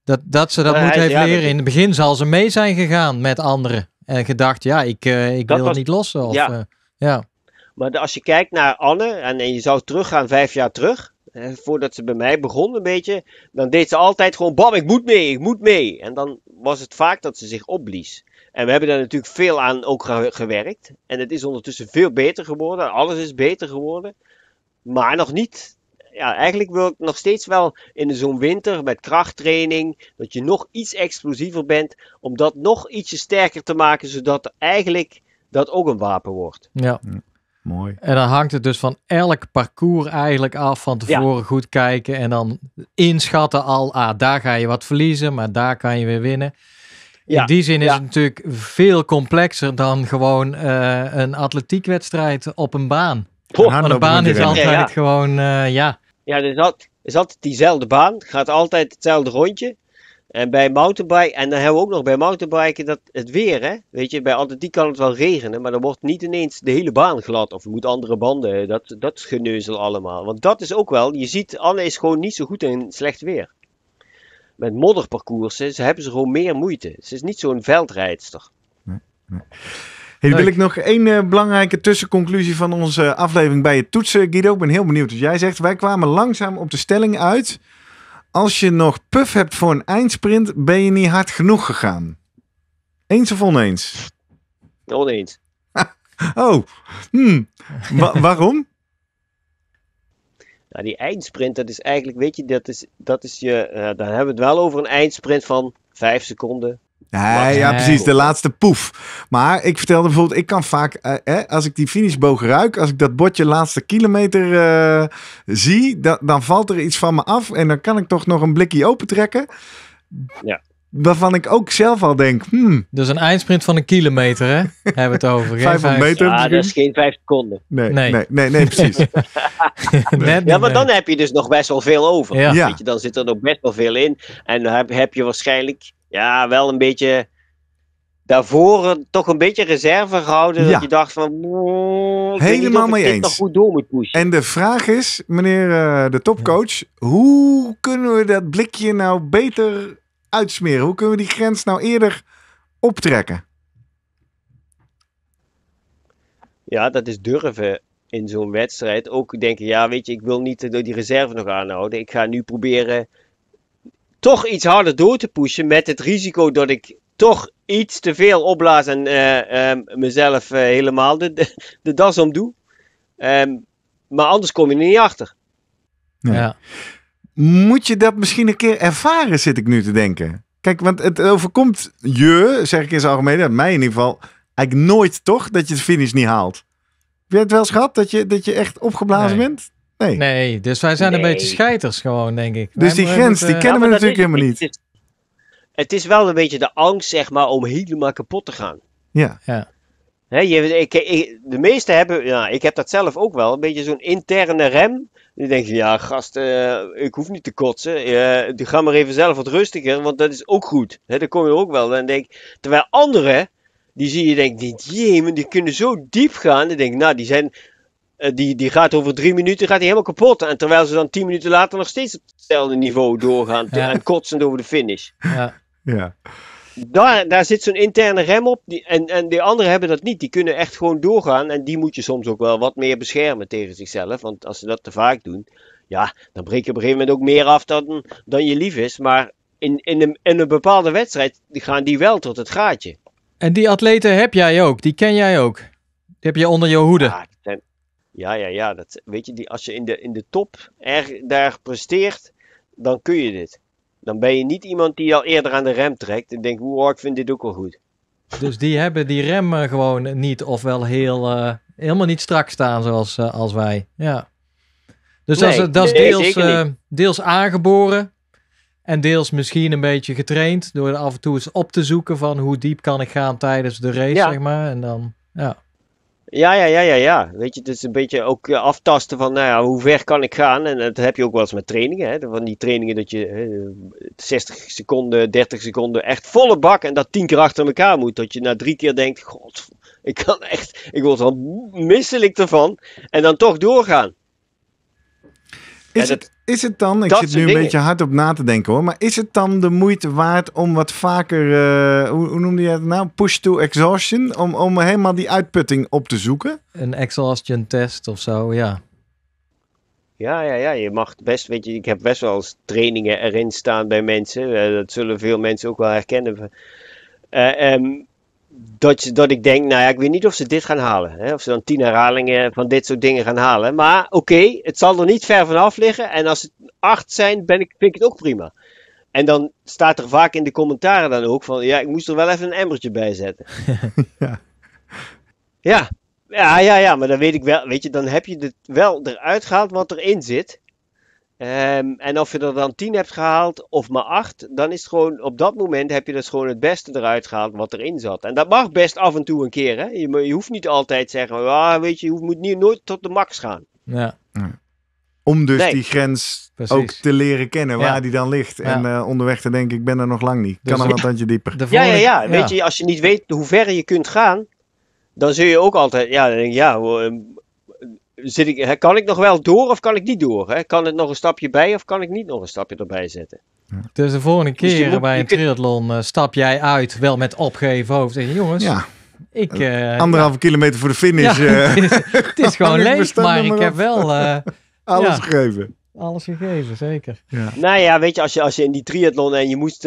Dat, dat ze dat moet leren. In het begin zal ze mee zijn gegaan met anderen en gedacht, ja, ik, eh, ik wil het niet lossen. Of, ja. Eh, ja. Maar als je kijkt naar Anne, en, je zou teruggaan vijf jaar terug, voordat ze bij mij begon een beetje, dan deed ze altijd gewoon bam, ik moet mee, ik moet mee. En dan was het vaak dat ze zich opblies. En we hebben daar natuurlijk veel aan ook gewerkt. En het is ondertussen veel beter geworden. Alles is beter geworden. Maar nog niet ja, eigenlijk wil ik nog steeds wel in zo'n winter met krachttraining, dat je nog iets explosiever bent, om dat nog ietsje sterker te maken, zodat eigenlijk dat ook een wapen wordt. Ja. Mooi. En dan hangt het dus van elk parcours eigenlijk af. Van tevoren goed kijken en dan inschatten al, ah, daar ga je wat verliezen, maar daar kan je weer winnen. In die zin is het natuurlijk veel complexer dan gewoon eh, een atletiekwedstrijd op een baan maar de baan is altijd gewoon, ja. Ja, eh, is dat is altijd diezelfde baan. Gaat altijd hetzelfde rondje. En bij mountainbike, en dan hebben we ook nog bij mountainbiken dat het weer, hè. Weet je, bij die kan het wel regenen, maar dan wordt niet ineens de hele baan glad. Of je moet andere banden, dat, dat geneuzel allemaal. Want dat is ook wel, je ziet, Anne is gewoon niet zo goed in slecht weer. Met modderparcoursen, ze hebben ze gewoon meer moeite. Ze is niet zo'n veldrijdster. Nee, nee. Hey, wil ik nog één eh, belangrijke tussenconclusie van onze aflevering bij het toetsen, Guido? Ik ben heel benieuwd wat jij zegt. Wij kwamen langzaam op de stelling uit. Als je nog puff hebt voor een eindsprint, ben je niet hard genoeg gegaan. Eens of oneens? Oneens. *laughs* oh, hmm. *laughs* waarom? Nou, die eindsprint, dat is eigenlijk, weet je, dat is, dat is je, uh, dan hebben we het wel over een eindsprint van 5 seconden, Nee, ja, precies. De laatste poef. Maar ik vertelde bijvoorbeeld, ik kan vaak, eh, als ik die finishboog ruik, als ik dat bordje laatste kilometer eh, zie, dan valt er iets van me af en dan kan ik toch nog een blikje opentrekken. Ja. Waarvan ik ook zelf al denk, Dus een eindsprint van een kilometer, hè? *laughs* Hebben we het over. 500 meter. Ja, ah, dat is geen vijf seconden. Nee, nee, nee, nee, precies. *laughs* ja, maar dan heb je dus nog best wel veel over. Ja. Weet je, dan zit er nog best wel veel in. En dan heb, heb je waarschijnlijk ja, wel een beetje daarvoor toch een beetje reserve gehouden. Dat je dacht van. Mm, Helemaal mee eens. Nog goed door moet pushen. En de vraag is, meneer eh, de topcoach, hoe kunnen we dat blikje nou beter uitsmeren? Hoe kunnen we die grens nou eerder optrekken? Ja, dat is durven in zo'n wedstrijd. Ook denken, ja, weet je, ik wil niet die reserve nog aanhouden. Ik ga nu proberen toch iets harder door te pushen met het risico dat ik toch iets te veel opblaas en eh, ehm, mezelf eh, helemaal de, de, das om doe. Ehm, maar anders kom je er niet achter. Ja. Moet je dat misschien een keer ervaren, zit ik nu te denken. Kijk, want het overkomt je, zeg ik in het algemeen, mij in ieder geval, eigenlijk nooit toch dat je de finish niet haalt. Heb je het wel schat dat je, dat je echt opgeblazen bent? Nee. dus wij zijn een beetje scheiters gewoon, denk ik. Dus die grens, die kennen we natuurlijk helemaal niet. Het, is wel een beetje de angst, zeg maar, om helemaal kapot te gaan. Ja. ja. He, je, ik, de meesten hebben, ja, ik heb dat zelf ook wel, een beetje zo'n interne rem. Die denk je, ja, gast, eh, ik hoef niet te kotsen. Die ga maar even zelf wat rustiger, want dat is ook goed. He, dan kom je ook wel. En denk, terwijl anderen, die zie je, denk je, die kunnen zo diep gaan. Dan denk ik, nou, die zijn eh, die, die gaat over drie minuten gaat hij helemaal kapot. En terwijl ze dan tien minuten later nog steeds op hetzelfde niveau doorgaan. En kotsend over de finish. Ja. ja. Daar, daar zit zo'n interne rem op. Die, en, en die anderen hebben dat niet. Die kunnen echt gewoon doorgaan. En die moet je soms ook wel wat meer beschermen tegen zichzelf. Want als ze dat te vaak doen, ja, dan breek je op een gegeven moment ook meer af dan, dan je lief is. Maar in, in, een, in een bepaalde wedstrijd gaan die wel tot het gaatje. En die atleten heb jij ook. Die ken jij ook. Die heb je onder je hoede. Ja, ja, ja, ja. Dat, weet je, die, als je in de, in de top er, daar presteert, dan kun je dit. Dan ben je niet iemand die al eerder aan de rem trekt en denkt, oh, ik vind dit ook wel goed. Dus die hebben die rem eh, gewoon niet of wel heel, eh, helemaal niet strak staan zoals eh, als wij. Ja. Dus dat is, dat is deels, deels aangeboren en deels misschien een beetje getraind door af en toe eens op te zoeken van hoe diep kan ik gaan tijdens de race, zeg maar. En dan, ja. Ja, ja, ja, ja, ja. Weet je, het is een beetje ook eh, aftasten van, nou ja, hoe ver kan ik gaan? En dat heb je ook wel eens met trainingen, hè? Van die trainingen dat je 60 seconden, 30 seconden echt volle bak en dat tien keer achter elkaar moet. Dat je na drie keer denkt, god, ik kan echt, ik word al misselijk ervan. En dan toch doorgaan. Is, het, is het dan, ik zit nu een beetje hard op na te denken hoor, maar is het dan de moeite waard om wat vaker, eh, hoe, hoe, noemde je het nou, push to exhaustion, om, om helemaal die uitputting op te zoeken? Een exhaustion test of zo, ja. Ja, ja, ja, je mag best, weet je, ik heb best wel eens trainingen erin staan bij mensen, eh, dat zullen veel mensen ook wel herkennen. Eh. Ehm, dat, dat ik denk, nou ja, ik weet niet of ze dit gaan halen. Hè? Of ze dan tien herhalingen van dit soort dingen gaan halen. Maar oké, het zal er niet ver vanaf liggen. En als het acht zijn, ben ik, vind ik het ook prima. En dan staat er vaak in de commentaren dan ook van, ja, ik moest er wel even een emmertje bij zetten. *laughs* ja. ja. Ja, ja, ja, maar dan weet ik wel, weet je, dan heb je het wel eruit gehaald wat erin zit. Ehm, en of je er dan 10 hebt gehaald of maar 8, dan is het gewoon op dat moment heb je dus gewoon het beste eruit gehaald wat erin zat. En dat mag best af en toe een keer. Hè? Je, je hoeft niet altijd zeggen, ah, weet je, je moet niet, nooit tot de max gaan. Ja. Om dus die grens ook te leren kennen waar die dan ligt. En eh, onderweg te denken, ik ben er nog lang niet. Dus kan er een tandje dieper. Ja, ja, ja, weet je, als je niet weet hoe ver je kunt gaan, dan zul je ook altijd, ja, dan denk je, ja, ehm, zit ik, kan ik nog wel door of kan ik niet door? Hè? Kan het nog een stapje bij of kan ik niet nog een stapje erbij zetten? Dus de volgende dus keer bij een triathlon eh, stap jij uit, wel met opgeheven hoofd. En jongens, ja. ik... Uh, Anderhalve kilometer voor de finish. *laughs* het, is, gewoon leeg, maar ik heb wel... *laughs* Alles gegeven. Alles gegeven, zeker. Ja. Nou ja, weet je, als je, als je in die triathlon en je moest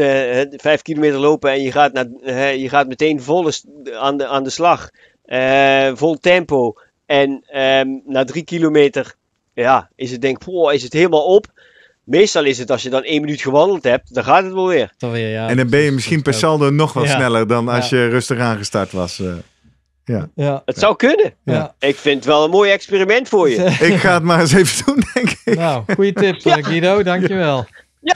vijf kilometer lopen en je gaat, naar, je gaat meteen vol aan de, aan de slag, vol tempo, en ehm, na drie kilometer ja, is het denk ik, is het helemaal op. Meestal is het als je dan één minuut gewandeld hebt, dan gaat het wel weer. weer ja, en dan ben je misschien per saldo nog wat sneller dan als je rustig aangestart was. Eh, ja. ja. Het zou kunnen. Ik vind het wel een mooi experiment voor je. *laughs* ik ga het maar eens even doen, denk ik. Nou, goede tip, eh, Guido. Dankjewel. Ja.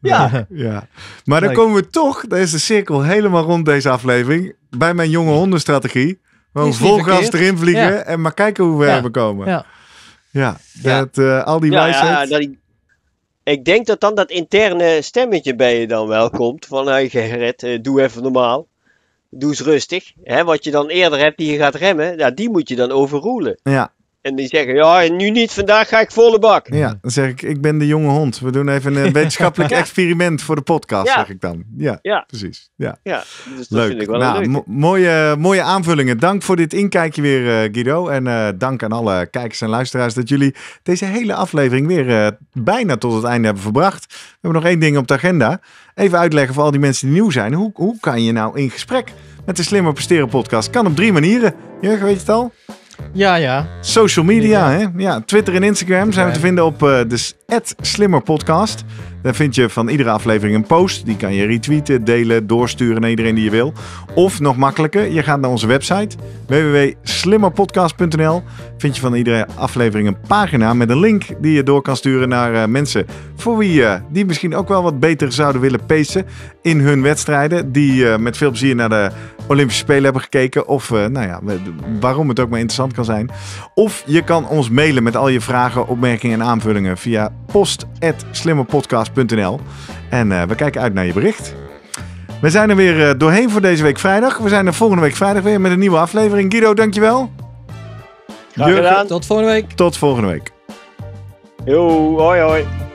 Ja. ja. Maar dan komen we toch, deze is de cirkel helemaal rond deze aflevering, bij mijn jonge hondenstrategie. Gewoon vol gas erin vliegen en maar kijken hoe we ja. komen. Ja, ja dat, eh, al die wijsheid. Dat ik, ik, denk dat dan dat interne stemmetje bij je dan wel komt. Van, hey gered eh, doe even normaal. Doe eens rustig. Hè, wat je dan eerder hebt die je gaat remmen, nou, die moet je dan overroelen. Ja. En die zeggen, ja, en nu niet, vandaag ga ik volle bak. Ja, dan zeg ik, ik ben de jonge hond. We doen even een *laughs* wetenschappelijk experiment voor de podcast, zeg ik dan. Ja, ja. precies. Ja, ja dus dat leuk. vind ik wel nou, Mooie, mooie aanvullingen. Dank voor dit inkijkje weer, eh, Guido. En eh, dank aan alle kijkers en luisteraars dat jullie deze hele aflevering weer eh, bijna tot het einde hebben verbracht. We hebben nog één ding op de agenda. Even uitleggen voor al die mensen die nieuw zijn. Hoe, hoe kan je nou in gesprek met de Slimmer Presteren podcast? Kan op drie manieren. Jurgen, weet je het al? Ja, ja. Social media, hè? Ja, Twitter en Instagram zijn we te vinden op uh, dus @slimmerpodcast. Daar vind je van iedere aflevering een post. Die kan je retweeten, delen, doorsturen naar iedereen die je wil. Of nog makkelijker, je gaat naar onze website www.slimmerpodcast.nl. Vind je van iedere aflevering een pagina met een link die je door kan sturen naar eh, mensen voor wie uh, die misschien ook wel wat beter zouden willen pacen in hun wedstrijden. Die met veel plezier naar de Olympische Spelen hebben gekeken. Of eh, nou ja, waarom het ook maar interessant kan zijn. Of je kan ons mailen met al je vragen, opmerkingen en aanvullingen via post.slimmerpodcast.nl. En eh, we kijken uit naar je bericht. We zijn er weer eh, doorheen voor deze week vrijdag. We zijn er volgende week vrijdag weer met een nieuwe aflevering. Guido, dankjewel. Graag gedaan. tot volgende week. Tot volgende week. Yo, hoi hoi.